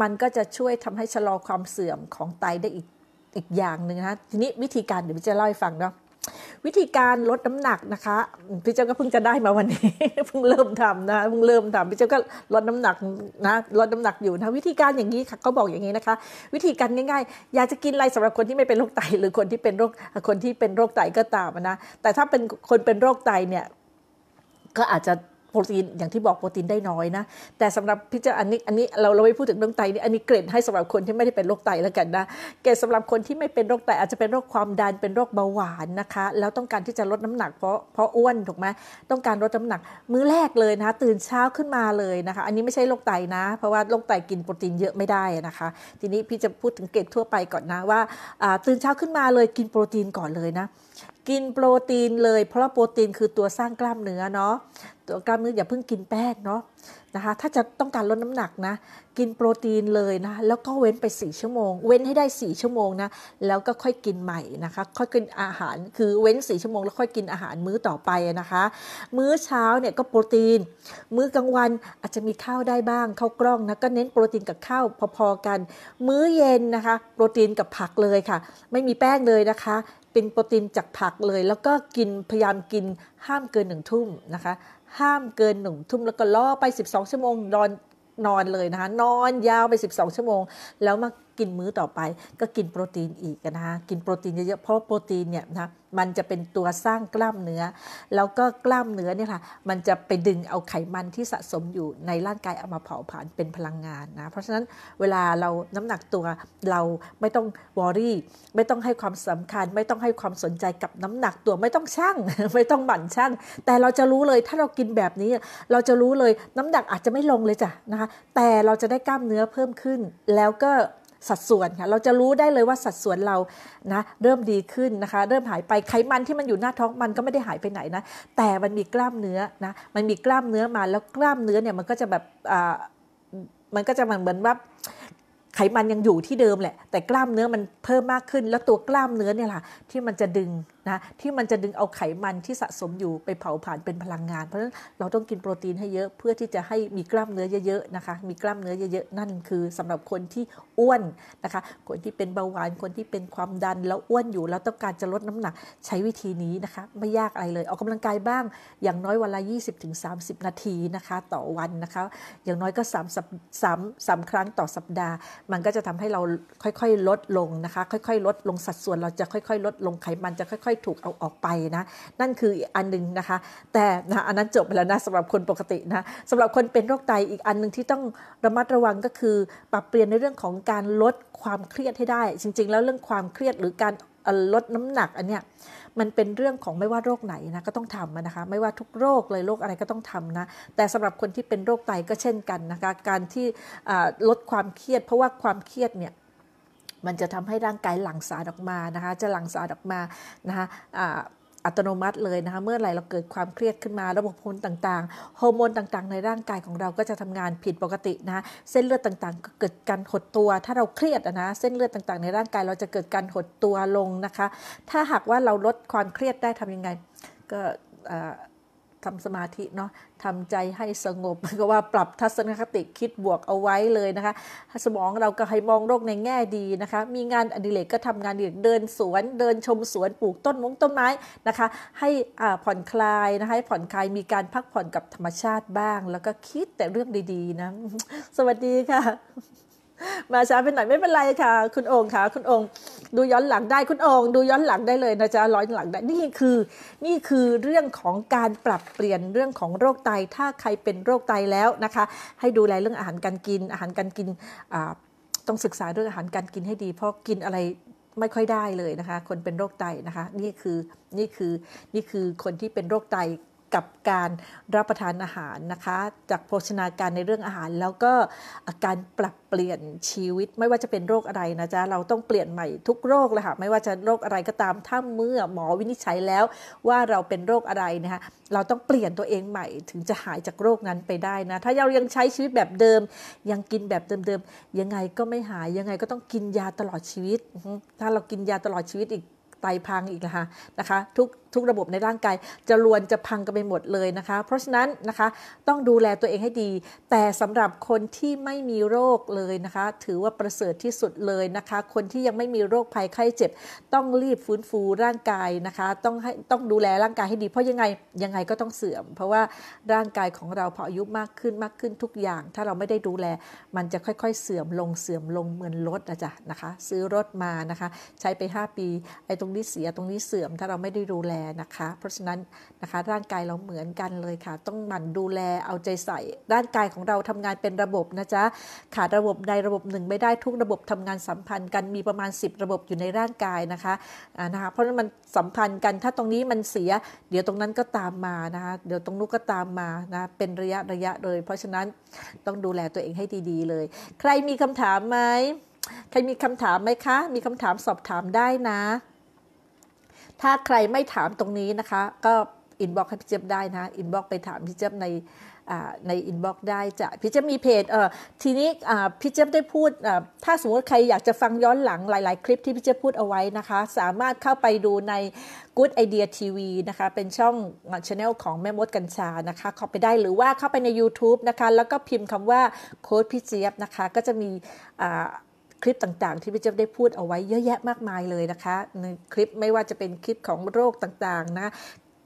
มันก็จะช่วยทำให้ชะลอความเสื่อมของไตได้อีกอีกอย่างหนึ่งนะทีนี้วิธีการเดี๋ยวจะเล่าให้ฟังเนาะวิธีการลดน้ำหนักนะคะพี่เจ้าก็เพิ่งจะได้มาวันนี้เพิ่งเริ่มทำนะเพิ่งเริ่มทำพี่เจ้าก็ลดน้ำหนักนะลดน้ำหนักอยู่นะวิธีการอย่างนี้ค่ะเขาบอกอย่างนี้นะคะวิธีการง่ายๆอยากจะกินอะไรสำหรับคนที่ไม่เป็นโรคไต หรือคนที่เป็นโรค คนที่เป็นโรคไตก็ตามนะแต่ถ้าเป็นคนเป็นโรคไตเนี่ยก็อาจจะโปรตีนอย่างที่บอกโปรตีนได้น้อยนะแต่สำหรับพิจารณาอันนี้อันนี้เราเราไม่พูดถึงเรื่องไตนี่อันนี้เกรดให้สำหรับคนที่ไม่ได้เป็นโรคไตแล้วกันนะเกรดสำหรับคนที่ไม่เป็นโรคไตอาจจะเป็นโรคความดันเป็นโรคเบาหวานนะคะแล้วต้องการที่จะลดน้ำหนักเพราะเพราะอ้วนถูกไหมต้องการลดน้าหนักมื้อแรกเลยนะคะ ตื่นเช้าขึ้นมาเลยนะคะ อันนี้ไม่ใช่โรคไตนะ เพราะว่าโรคไตกินโปรตีนเยอะไม่ได้นะคะ ทีนี้พี่จะพูดถึงเกรดทั่วไปก่อนนะว่า ตื่นเช้าขึ้นมาเลยกินโปรตีนก่อนเลยนะกินโปรตีนเลย เพราะโปรตีนคือตัวสร้างกล้ามเนื้อเนาะกล้ามเนื้ออย่าเพิ่งกินแป้งเนาะนะคะ ถ้าจะต้องการลดน้ำหนักนะ กินโปรตีนเลยนะ แล้วก็เว้นไป 4ชั่วโมง เว้นให้ได้4ชั่วโมงนะ แล้วก็ค่อยกินใหม่นะคะ ค่อยกินอาหาร คือเว้น4ชั่วโมงแล้วค่อยกินอาหารมื้อต่อไปนะคะ มื้อเช้าเนี่ยก็โปรตีน มื้อกลางวันอาจจะมีข้าวได้บ้างข้าวกล้องนะก็เน้นโปรตีนกับข้าวพอๆกัน มื้อเย็นนะคะ โปรตีนกับผักเลยค่ะ ไม่มีแป้งเลยนะคะ เป็นโปรตีนจากผักเลย แล้วก็กินพยายามกินห้ามเกินหนึ่งทุ่มนะคะห้ามเกินหนึ่งทุ่มแล้วก็ล่อไป 12 ชั่วโมง นอนนอนเลยนะคะนอนยาวไป 12 ชั่วโมง แล้วมากินมื้อต่อไปก็กินโปรตีนอีกนะคะกินโปรตีนเยอะๆเพราะโปรตีนเนี่ยนะมันจะเป็นตัวสร้างกล้ามเนื้อ แล้วก็กล้ามเนื้อเนี่ยค่ะ มันจะไปดึงเอาไขมันที่สะสมอยู่ในร่างกายเอามาเผาผลาญเป็นพลังงานนะ เพราะฉะนั้นเวลาเราน้ำหนักตัวเราไม่ต้องวอรี่ ไม่ต้องให้ความสำคัญ ไม่ต้องให้ความสนใจกับน้ำหนักตัวไม่ต้องชั่ง ไม่ต้องบั่นชั่ง แต่เราจะรู้เลย ถ้าเรากินแบบนี้ เราจะรู้เลยน้ำหนักอาจจะไม่ลงเลยจ้ะนะคะ แต่เราจะได้กล้ามเนื้อเพิ่มขึ้น แล้วก็สัดส่วนค่ะเราจะรู้ได้เลยว่าสัดส่วนเรานะเริ่มดีขึ้นนะคะเริ่มหายไปไขมันที่มันอยู่หน้าท้องมันก็ไม่ได้หายไปไหนนะแต่มันมีกล้ามเนื้อนะมันมีกล้ามเนื้อมา แล้วกล้ามเนื้อเนี่ยมันก็จะแบบอ่ามันก็จะเหมือนว่าไขมันยังอยู่ที่เดิมแหละ แต่กล้ามเนื้อมันเพิ่มมากขึ้น แล้วตัวกล้ามเนื้อเนี่ยล่ะที่มันจะดึงนะที่มันจะดึงเอาไขมันที่สะสมอยู่ไปเผาผลาญเป็นพลังงาน เพราะฉะนั้นเราต้องกินโปรตีนให้เยอะ เพื่อที่จะให้มีกล้ามเนื้อเยอะๆนะคะ มีกล้ามเนื้อเยอะๆนั่นคือ สำหรับคนที่อ้วนนะคะ คนที่เป็นเบาหวาน คนที่เป็นความดันแล้วอ้วนอยู่แล้วต้องการจะลดน้ำหนักใช้วิธีนี้นะคะ ไม่ยากอะไรเลยออกกำลังกายบ้าง อย่างน้อยวันละ 20-30 นาทีนะคะต่อวันนะคะ อย่างน้อยก็3ามสามสามครั้งต่อสัปดาห์ มันก็จะทำให้เราค่อยๆลดลงนะคะ ค่อยๆ ลดลงสัดส่วนเราจะค่อยๆ ลดลงไขมันจะค่อยถูกเอาออกไปนะนั่นคืออีกอันนึงนะคะแต่นะอันนั้นจบไปแล้วนะสำหรับคนปกตินะสำหรับคนเป็นโรคไตอีกอันนึงที่ต้องระมัดระวังก็คือ ปรับเปลี่ยนในเรื่องของการลดความเครียดให้ได้ จริง ๆ แล้วเรื่องความเครียดหรือการลดน้ำหนักอันเนี้ยมันเป็นเรื่องของไม่ว่าโรคไหนนะก็ต้องทำนะคะไม่ว่าทุกโรคเลยโรคอะไรก็ต้องทำนะแต่สำหรับคนที่เป็นโรคไตก็เช่นกันนะคะการที่ลดความเครียด เพราะว่าความเครียดเนี่ยมันจะทำให้ร่างกายหลั่งสารออกมา นะคะ จะหลั่งสารออกมานะคะอัตโนมัติเลยนะคะ เมื่อไหร่เราเกิดความเครียดขึ้นมา ระบบภูนต่างๆโฮอร์โมนต่างๆ ในร่างกายของเราก็จะทำงานผิดปกตินะเส้นเลือดต่าง ๆ ก็เกิดการหดตัว ถ้าเราเครียดนะ เส้นเลือดต่างๆ ในร่างกายเราจะเกิดการหดตัวลงนะคะ ถ้าหากว่าเราลดความเครียดได้ทํำยังไงก็ทำสมาธิเนาะทำใจให้สงบก็ว่าปรับทัศนคติคิดบวกเอาไว้เลยนะคะ สมองเราก็ให้มองโลกในแง่ดีนะคะ มีงานอดิเรกก็ทำงานอดิเรกเดินสวนเดินชมสวนปลูกต้นมงต้นไม้นะคะ ให้ผ่อนคลายนะคะให้ผ่อนคลายมีการพักผ่อนกับธรรมชาติบ้าง แล้วก็คิดแต่เรื่องดีๆนะ สวัสดีค่ะมาช้าไปหน่อยไม่เป็นไรค่ะ คุณองค์ค่ะ คุณองค์ดูย้อนหลังได้คุณองค์ดูย้อนหลังได้เลยนะจ๊ะร้อยหลังได้นี่คือนี่คือเรื่องของการปรับเปลี่ยนเรื่องของโรคไต ถ้าใครเป็นโรคไตแล้วนะคะให้ดูแลเรื่องอาหารการกินอาหารการกินต้องศึกษาเรื่องอาหารการกินให้ดีเพราะกินอะไรไม่ค่อยได้เลยนะคะ คนเป็นโรคไตนะคะ นี่คือ นี่คือนี่คือคนที่เป็นโรคไตกับการรับประทานอาหารนะคะ จากโภชนาการในเรื่องอาหารแล้วก็การปรับเปลี่ยนชีวิตไม่ว่าจะเป็นโรคอะไรนะจ๊ะเราต้องเปลี่ยนใหม่ ทุกโรคเลยค่ะไม่ว่าจะโรคอะไรก็ตามถ้าเมื่อหมอวินิจฉัยแล้วว่าเราเป็นโรคอะไรนะคะเราต้องเปลี่ยนตัวเองใหม่ ถึงจะหายจากโรคนั้นไปได้นะถ้าเรายังใช้ชีวิตแบบเดิม ยังกินแบบเดิมๆ ยังไงก็ไม่หายยังไงก็ต้องกินยาตลอดชีวิต ถ้าเรากินยาตลอดชีวิตอีกไตพังอีกนะคะนะคะทุกทุกระบบในร่างกายจะรวนจะพังกันไปหมดเลยนะคะ เพราะฉะนั้นนะคะต้องดูแลตัวเองให้ดี แต่สำหรับคนที่ไม่มีโรคเลยนะคะ ถือว่าประเสริฐที่สุดเลยนะคะ คนที่ยังไม่มีโรคภัยไข้เจ็บ ต้องรีบฟื้นฟูร่างกายนะคะ ต้องให้ต้องดูแลร่างกายให้ดี เพราะยังไงยังไงก็ต้องเสื่อม เพราะว่าร่างกายของเราพออายุมากขึ้นมากขึ้นทุกอย่าง ถ้าเราไม่ได้ดูแล มันจะค่อยๆเสื่อมลงเสื่อมลงเหมือนรถนะจ๊ะนะคะซื้อรถมานะคะ ใช้ไป 5 ปีไอ้ตรงนี้เสียตรงนี้เสื่อม ถ้าเราไม่ได้ดูแลนะคะเพราะฉะนั้นนะคะร่างกายเราเหมือนกันเลยค่ะ ต้องหมั่นดูแลเอาใจใส่ร่างกายของเราทำงานเป็นระบบนะจ๊ะขาดระบบใดระบบหนึ่งไม่ได้ทุกระบบทำงานสัมพันธ์กันมีประมาณ 10 ระบบอยู่ในร่างกายนะคะนะคะ เพราะฉะนั้นมันสัมพันธ์กันถ้าตรงนี้มันเสีย เดี๋ยวตรงนั้นก็ตามมานะคะ เดี๋ยวตรงนู้นก็ตามมานะเป็นระยะระยะเลยเพราะฉะนั้นต้องดูแลตัวเองให้ดีๆเลย ใครมีคำถามไหมใครมีคำถามไหมคะ มีคำถามสอบถามได้นะถ้าใครไม่ถามตรงนี้นะคะ ก็อินบ็อกให้พี่เจมบได้นะอินบ็อกไปถามพี่เจมบในในอินบ็อกได้จะพี่เจมมีเพจเออทีนี้พี่เจม๊ได้พูดถ้าสมมติใครอยากจะฟังย้อนหลังหลายๆคลิปที่พี่เจม๊พูดเอาไว้นะคะ สามารถเข้าไปดูใน Good Idea TV นะคะ เป็นช่องช anel ของแม่มดกัญชานะคะ เข้าไปได้หรือว่าเข้าไปใน YouTube นะคะ แล้วก็พิมพ์คำว่าโค้ดพี่เจม๊นะคะก็จะมีคลิปต่างๆที่พี่เจีได้พูดเอาไว้เยอะแยะมากมายเลยนะคะในคลิปไม่ว่าจะเป็นคลิปของโรคต่างๆนะ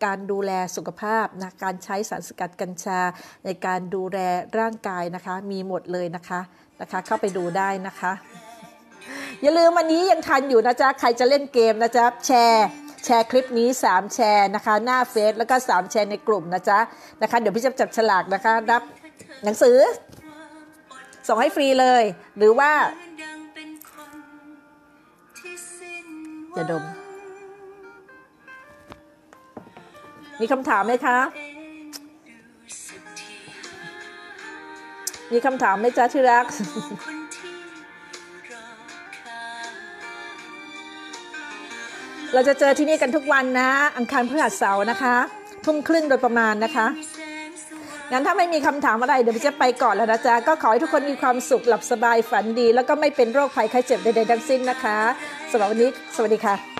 การดูแลสุขภาพนะการใช้สารสกัดกัญชา ในการดูแลร่างกายนะคะ มีหมดเลยนะคะนะคะ เข้าไปดูได้นะคะอย่าลืมวันนี้ยังทันอยู่นะจ๊ะใครจะเล่นเกมนะจ๊ะแชร์แชร์คลิปนี้ 3 แชร์นะคะหน้าเฟซแล้วก็3 แชร์ในกลุ่มนะจ๊ะนะคะเดี๋ยวพี่จะจับฉลากนะคะรับหนังสือส่งให้ฟรีเลยหรือว่าจะดม มีคำถามไหมคะ มีคำถามไหมจ๊ะที่รัก เราจะเจอที่นี่กันทุกวันนะ อังคารพฤหัสเสาร์นะคะ ทุ่มครึ่งโดยประมาณนะคะงั้นถ้าไม่มีคำถามอะไร เดี๋ยวจะไปก่อนแล้วนะจ๊ะ ก็ขอให้ทุกคนมีความสุขหลับสบายฝันดี แล้วก็ไม่เป็นโรคภัยไข้เจ็บใดๆทั้งสิ้นนะคะสำหรับวันนี้สวัสดีค่ะ